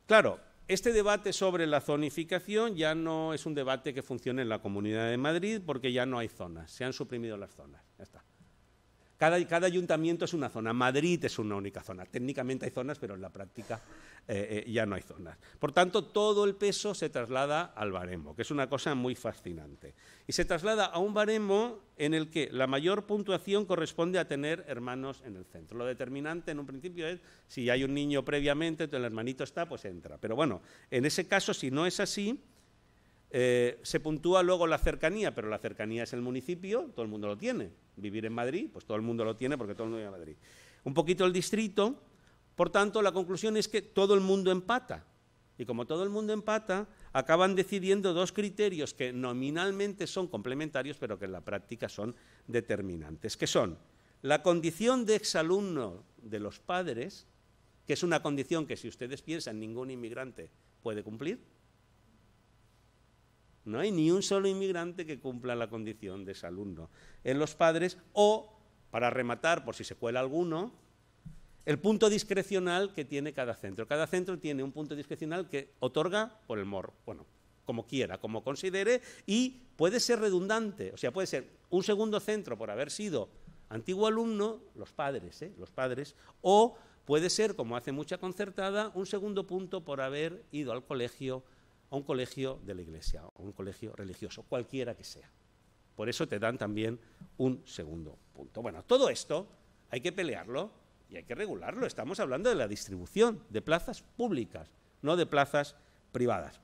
Claro, este debate sobre la zonificación ya no es un debate que funcione en la Comunidad de Madrid porque ya no hay zonas, se han suprimido las zonas. está. Cada, cada, ayuntamiento es una zona. Madrid es una única zona. Técnicamente hay zonas, pero en la práctica eh, eh, ya no hay zonas. Por tanto, todo el peso se traslada al baremo, que es una cosa muy fascinante. Y se traslada a un baremo en el que la mayor puntuación corresponde a tener hermanos en el centro. Lo determinante en un principio es si hay un niño previamente, el hermanito está, pues entra. Pero bueno, en ese caso, si no es así, eh, se puntúa luego la cercanía, pero la cercanía es el municipio, todo el mundo lo tiene. Vivir en Madrid, pues todo el mundo lo tiene porque todo el mundo vive en Madrid. Un poquito el distrito, por tanto, la conclusión es que todo el mundo empata. Y como todo el mundo empata, acaban decidiendo dos criterios que nominalmente son complementarios, pero que en la práctica son determinantes, que son la condición de exalumno de los padres, que es una condición que si ustedes piensan ningún inmigrante puede cumplir, no hay ni un solo inmigrante que cumpla la condición de ese alumno en los padres o, para rematar, por si se cuela alguno, el punto discrecional que tiene cada centro. Cada centro tiene un punto discrecional que otorga por el morro, bueno, como quiera, como considere, y puede ser redundante, o sea, puede ser un segundo centro por haber sido antiguo alumno, los padres, ¿eh? los padres, o puede ser, como hace mucha concertada, un segundo punto por haber ido al colegio a un colegio de la iglesia, a un colegio religioso, cualquiera que sea. Por eso te dan también un segundo punto. Bueno, todo esto hay que pelearlo y hay que regularlo. Estamos hablando de la distribución de plazas públicas, no de plazas privadas.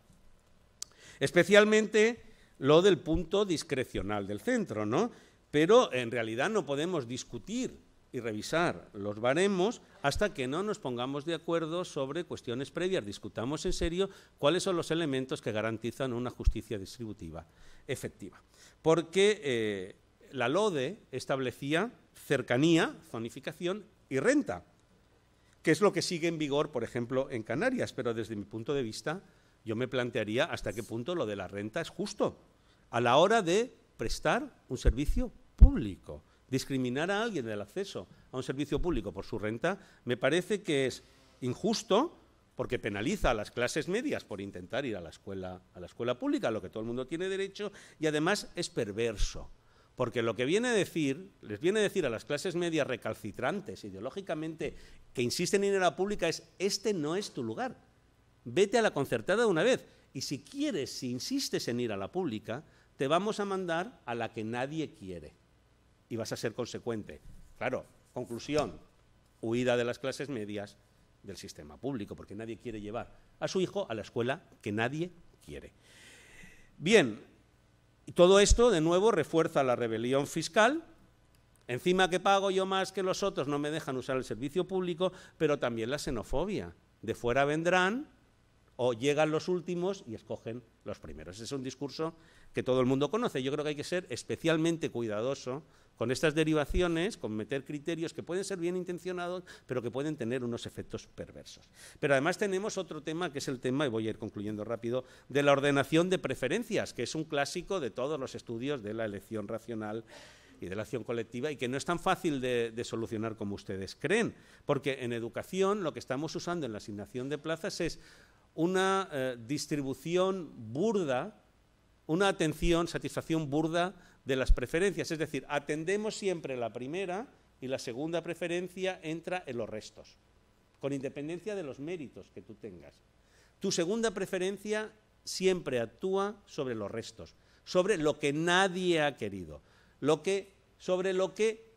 Especialmente lo del punto discrecional del centro, ¿no? Pero en realidad no podemos discutir y revisar los baremos hasta que no nos pongamos de acuerdo sobre cuestiones previas, discutamos en serio cuáles son los elementos que garantizan una justicia distributiva efectiva. Porque eh, la LODE establecía cercanía, zonificación y renta, que es lo que sigue en vigor, por ejemplo, en Canarias, pero desde mi punto de vista yo me plantearía hasta qué punto lo de la renta es justo a la hora de prestar un servicio público discriminar a alguien del acceso a un servicio público por su renta me parece que es injusto porque penaliza a las clases medias por intentar ir a la escuela, a la escuela pública, a lo que todo el mundo tiene derecho, y además es perverso. Porque lo que viene a decir, les viene a decir a las clases medias recalcitrantes ideológicamente que insisten en ir a la pública es, este no es tu lugar, vete a la concertada de una vez. Y si quieres, si insistes en ir a la pública, te vamos a mandar a la que nadie quiere y vas a ser consecuente. Claro, conclusión, huida de las clases medias del sistema público, porque nadie quiere llevar a su hijo a la escuela que nadie quiere. Bien, todo esto de nuevo refuerza la rebelión fiscal. Encima que pago yo más que los otros, no me dejan usar el servicio público, pero también la xenofobia. De fuera vendrán o llegan los últimos y escogen los primeros. Ese es un discurso que todo el mundo conoce. Yo creo que hay que ser especialmente cuidadoso con estas derivaciones, con meter criterios que pueden ser bien intencionados, pero que pueden tener unos efectos perversos. Pero además tenemos otro tema, que es el tema, y voy a ir concluyendo rápido, de la ordenación de preferencias, que es un clásico de todos los estudios de la elección racional y de la acción colectiva y que no es tan fácil de, solucionar como ustedes creen, porque en educación lo que estamos usando en la asignación de plazas es una eh, distribución burda una atención, satisfacción burda de las preferencias. Es decir, atendemos siempre la primera y la segunda preferencia entra en los restos, con independencia de los méritos que tú tengas. Tu segunda preferencia siempre actúa sobre los restos, sobre lo que nadie ha querido, sobre lo que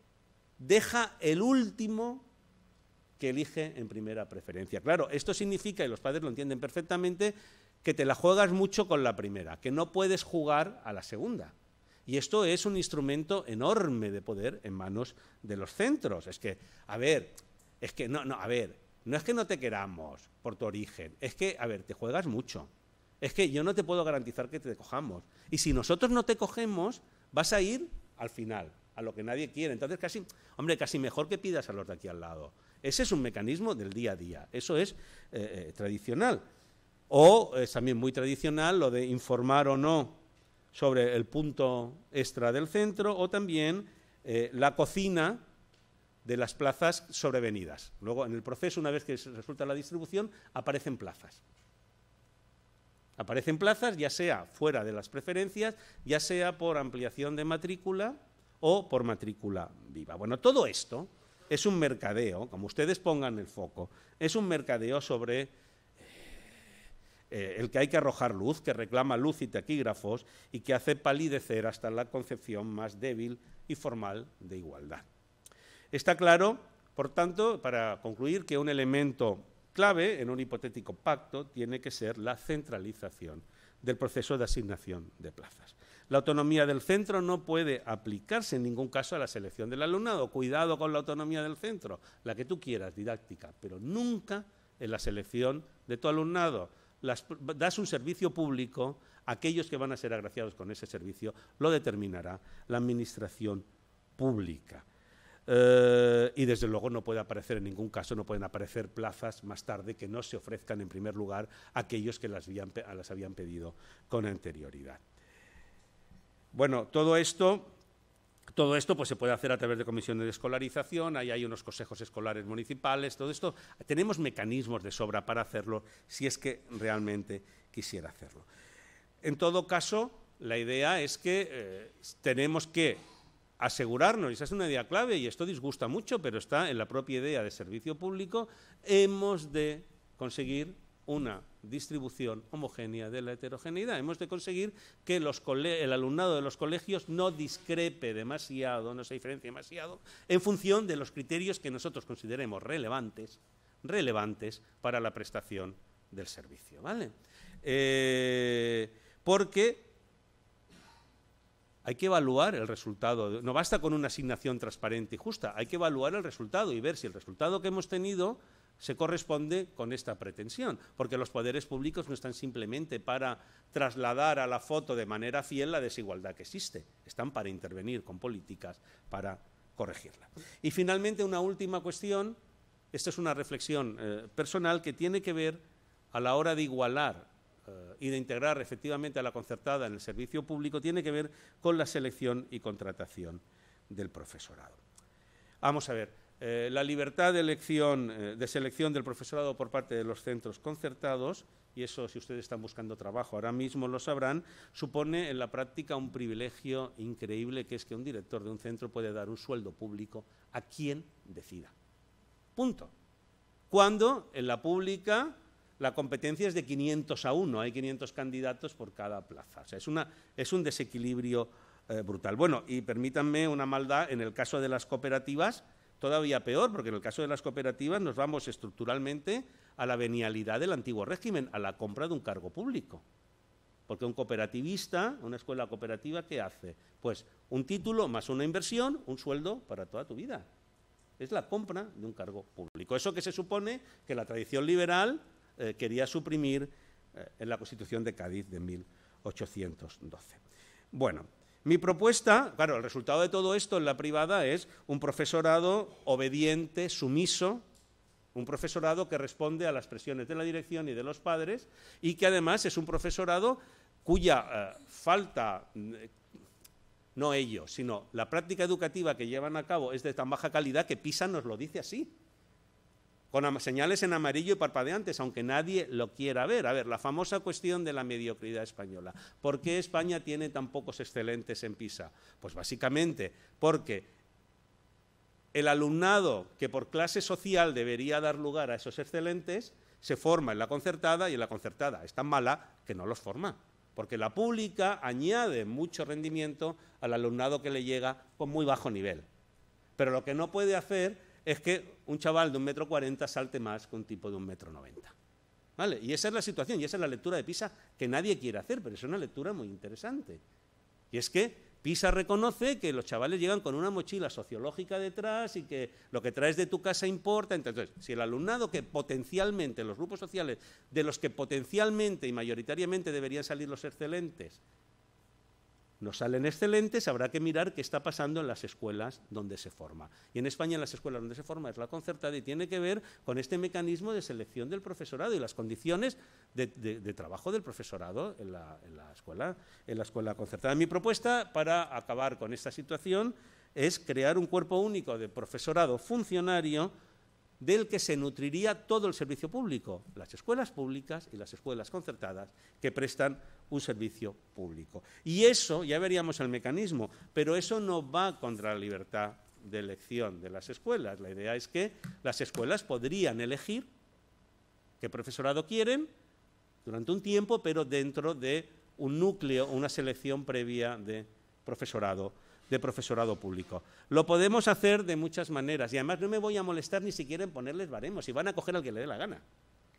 deja el último que elige en primera preferencia. Claro, esto significa, y los padres lo entienden perfectamente, que te la juegas mucho con la primera, que no puedes jugar a la segunda. Y esto es un instrumento enorme de poder en manos de los centros. Es que, a ver, es que no, no, a ver, no es que no te queramos por tu origen, es que, a ver, te juegas mucho. Es que yo no te puedo garantizar que te cojamos. Y si nosotros no te cogemos, vas a ir al final, a lo que nadie quiere. Entonces, casi, hombre, casi mejor que pidas a los de aquí al lado. Ese es un mecanismo del día a día. Eso es eh, eh, tradicional. O es también muy tradicional lo de informar o no sobre el punto extra del centro o también eh, la cocina de las plazas sobrevenidas. Luego, en el proceso, una vez que resulta la distribución, aparecen plazas. Aparecen plazas, ya sea fuera de las preferencias, ya sea por ampliación de matrícula o por matrícula viva. Bueno, todo esto es un mercadeo, como ustedes pongan el foco, es un mercadeo sobre eh, el que hay que arrojar luz, que reclama luz y taquígrafos y que hace palidecer hasta la concepción más débil y formal de igualdad. Está claro, por tanto, para concluir, que un elemento clave en un hipotético pacto tiene que ser la centralización del proceso de asignación de plazas. La autonomía del centro no puede aplicarse en ningún caso a la selección del alumnado. Cuidado con la autonomía del centro, la que tú quieras, didáctica, pero nunca en la selección de tu alumnado das un servicio público, aquellos que van a ser agraciados con ese servicio lo determinará la Administración pública. Eh, y desde luego no puede aparecer en ningún caso, no pueden aparecer plazas más tarde que no se ofrezcan en primer lugar a aquellos que las habían pedido con anterioridad. Bueno, todo esto todo esto pues, se puede hacer a través de comisiones de escolarización, ahí hay unos consejos escolares municipales, todo esto. Tenemos mecanismos de sobra para hacerlo si es que realmente quisiera hacerlo. En todo caso, la idea es que eh, tenemos que asegurarnos, y esa es una idea clave, y esto disgusta mucho, pero está en la propia idea de servicio público, hemos de conseguir una distribución homogénea de la heterogeneidad. Hemos de conseguir que el alumnado de los colegios no discrepe demasiado, no se diferencie demasiado, en función de los criterios que nosotros consideremos relevantes, relevantes para la prestación del servicio. ¿vale? Eh, porque hay que evaluar el resultado. No basta con una asignación transparente y justa, hay que evaluar el resultado y ver si el resultado que hemos tenido se corresponde con esta pretensión, porque los poderes públicos no están simplemente para trasladar a la foto de manera fiel la desigualdad que existe, están para intervenir con políticas para corregirla. Y finalmente una última cuestión, esta es una reflexión eh, personal que tiene que ver a la hora de igualar eh, y de integrar efectivamente a la concertada en el servicio público, tiene que ver con la selección y contratación del profesorado. Vamos a ver, eh, la libertad de, elección, eh, de selección del profesorado por parte de los centros concertados, y eso si ustedes están buscando trabajo ahora mismo lo sabrán, supone en la práctica un privilegio increíble que es que un director de un centro puede dar un sueldo público a quien decida. Punto. Cuando en la pública la competencia es de 500 a 1, hay 500 candidatos por cada plaza. O sea, es, un desequilibrio eh, brutal. Bueno, y permítanme una maldad, en el caso de las cooperativas, todavía peor, porque en el caso de las cooperativas nos vamos estructuralmente a la venialidad del antiguo régimen, a la compra de un cargo público. Porque un cooperativista, una escuela cooperativa, ¿qué hace? Pues un título más una inversión, un sueldo para toda tu vida. Es la compra de un cargo público. Eso que se supone que la tradición liberal eh, quería suprimir eh, en la Constitución de Cádiz de 1812. Bueno, mi propuesta, claro, el resultado de todo esto en la privada es un profesorado obediente, sumiso, un profesorado que responde a las presiones de la dirección y de los padres y que además es un profesorado cuya eh, falta, mm, no ellos, sino la práctica educativa que llevan a cabo es de tan baja calidad que PISA nos lo dice así con señales en amarillo y parpadeantes, aunque nadie lo quiera ver. A ver, la famosa cuestión de la mediocridad española. ¿Por qué España tiene tan pocos excelentes en PISA? Pues básicamente porque el alumnado que por clase social debería dar lugar a esos excelentes se forma en la concertada y en la concertada es tan mala que no los forma porque la pública añade mucho rendimiento al alumnado que le llega con muy bajo nivel. Pero lo que no puede hacer es que un chaval de un metro cuarenta salte más que un tipo de un metro noventa. ¿Vale? Y esa es la situación, y esa es la lectura de PISA que nadie quiere hacer, pero es una lectura muy interesante. Y es que PISA reconoce que los chavales llegan con una mochila sociológica detrás y que lo que traes de tu casa importa. Entonces, si el alumnado que potencialmente, los grupos sociales de los que potencialmente y mayoritariamente deberían salir los excelentes, no salen excelentes, habrá que mirar qué está pasando en las escuelas donde se forma. Y en España en las escuelas donde se forma es la concertada y tiene que ver con este mecanismo de selección del profesorado y las condiciones de, trabajo del profesorado en la, escuela, en la escuela concertada. Mi propuesta para acabar con esta situación es crear un cuerpo único de profesorado funcionario del que se nutriría todo el servicio público, las escuelas públicas y las escuelas concertadas que prestan un servicio público. Y eso, ya veríamos el mecanismo, pero eso no va contra la libertad de elección de las escuelas. La idea es que las escuelas podrían elegir qué profesorado quieren durante un tiempo, pero dentro de un núcleo, una selección previa de profesorado, de profesorado público. Lo podemos hacer de muchas maneras y además no me voy a molestar ni siquiera en ponerles baremos, Y van a coger al que le dé la gana.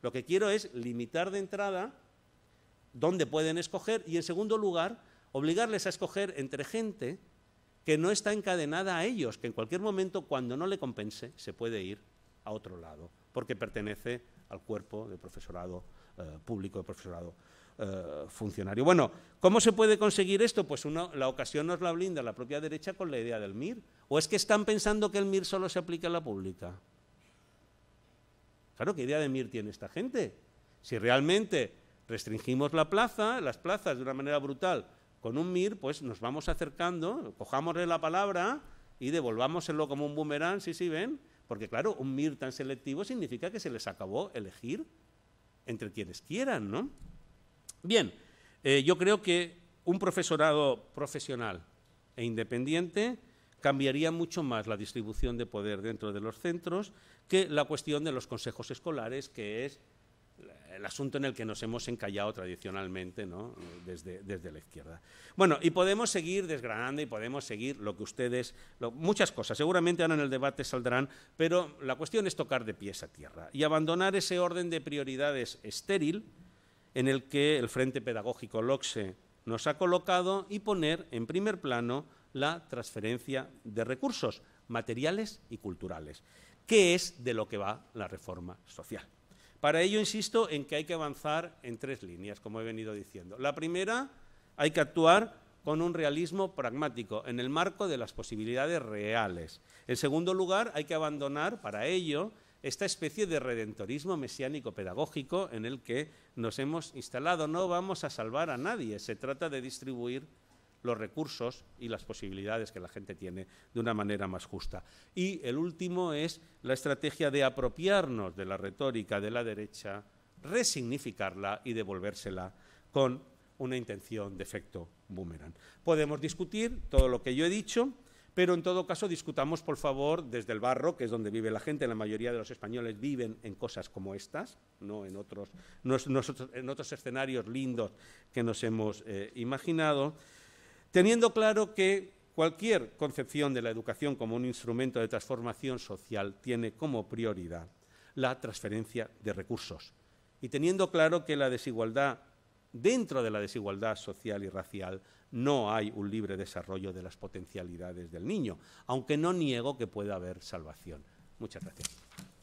Lo que quiero es limitar de entrada dónde pueden escoger y, en segundo lugar, obligarles a escoger entre gente que no está encadenada a ellos, que en cualquier momento, cuando no le compense, se puede ir a otro lado, porque pertenece al cuerpo de profesorado eh, público, de profesorado eh, funcionario. Bueno, ¿cómo se puede conseguir esto? Pues uno, la ocasión nos la blinda la propia derecha con la idea del MIR. ¿O es que están pensando que el MIR solo se aplica a la pública? Claro, ¿qué idea de MIR tiene esta gente? Si realmente restringimos la plaza, las plazas de una manera brutal con un MIR, pues nos vamos acercando, cojámosle la palabra y devolvámoselo como un boomerang, sí, sí, ven, porque claro, un MIR tan selectivo significa que se les acabó elegir entre quienes quieran, ¿no? Bien, eh, yo creo que un profesorado profesional e independiente cambiaría mucho más la distribución de poder dentro de los centros que la cuestión de los consejos escolares, que es el asunto en el que nos hemos encallado tradicionalmente desde, la izquierda. Bueno, y podemos seguir desgranando y podemos seguir lo que ustedes, muchas cosas, seguramente ahora en el debate saldrán, pero la cuestión es tocar de pies a tierra y abandonar ese orden de prioridades estéril en el que el Frente Pedagógico LOCSE nos ha colocado y poner en primer plano la transferencia de recursos materiales y culturales, que es de lo que va la reforma social. Para ello insisto en que hay que avanzar en tres líneas, como he venido diciendo. La primera, hay que actuar con un realismo pragmático, en el marco de las posibilidades reales. En segundo lugar, hay que abandonar para ello esta especie de redentorismo mesiánico pedagógico en el que nos hemos instalado. No vamos a salvar a nadie, se trata de distribuir los recursos y las posibilidades que la gente tiene de una manera más justa. Y el último es la estrategia de apropiarnos de la retórica de la derecha, resignificarla y devolvérsela con una intención de efecto boomerang. Podemos discutir todo lo que yo he dicho, pero en todo caso discutamos, por favor, desde el barro, que es donde vive la gente. La mayoría de los españoles viven en cosas como estas, no en otros, en otros escenarios lindos que nos hemos eh, imaginado teniendo claro que cualquier concepción de la educación como un instrumento de transformación social tiene como prioridad la transferencia de recursos y teniendo claro que la desigualdad dentro de la desigualdad social y racial no hay un libre desarrollo de las potencialidades del niño, aunque no niego que pueda haber salvación. Muchas gracias.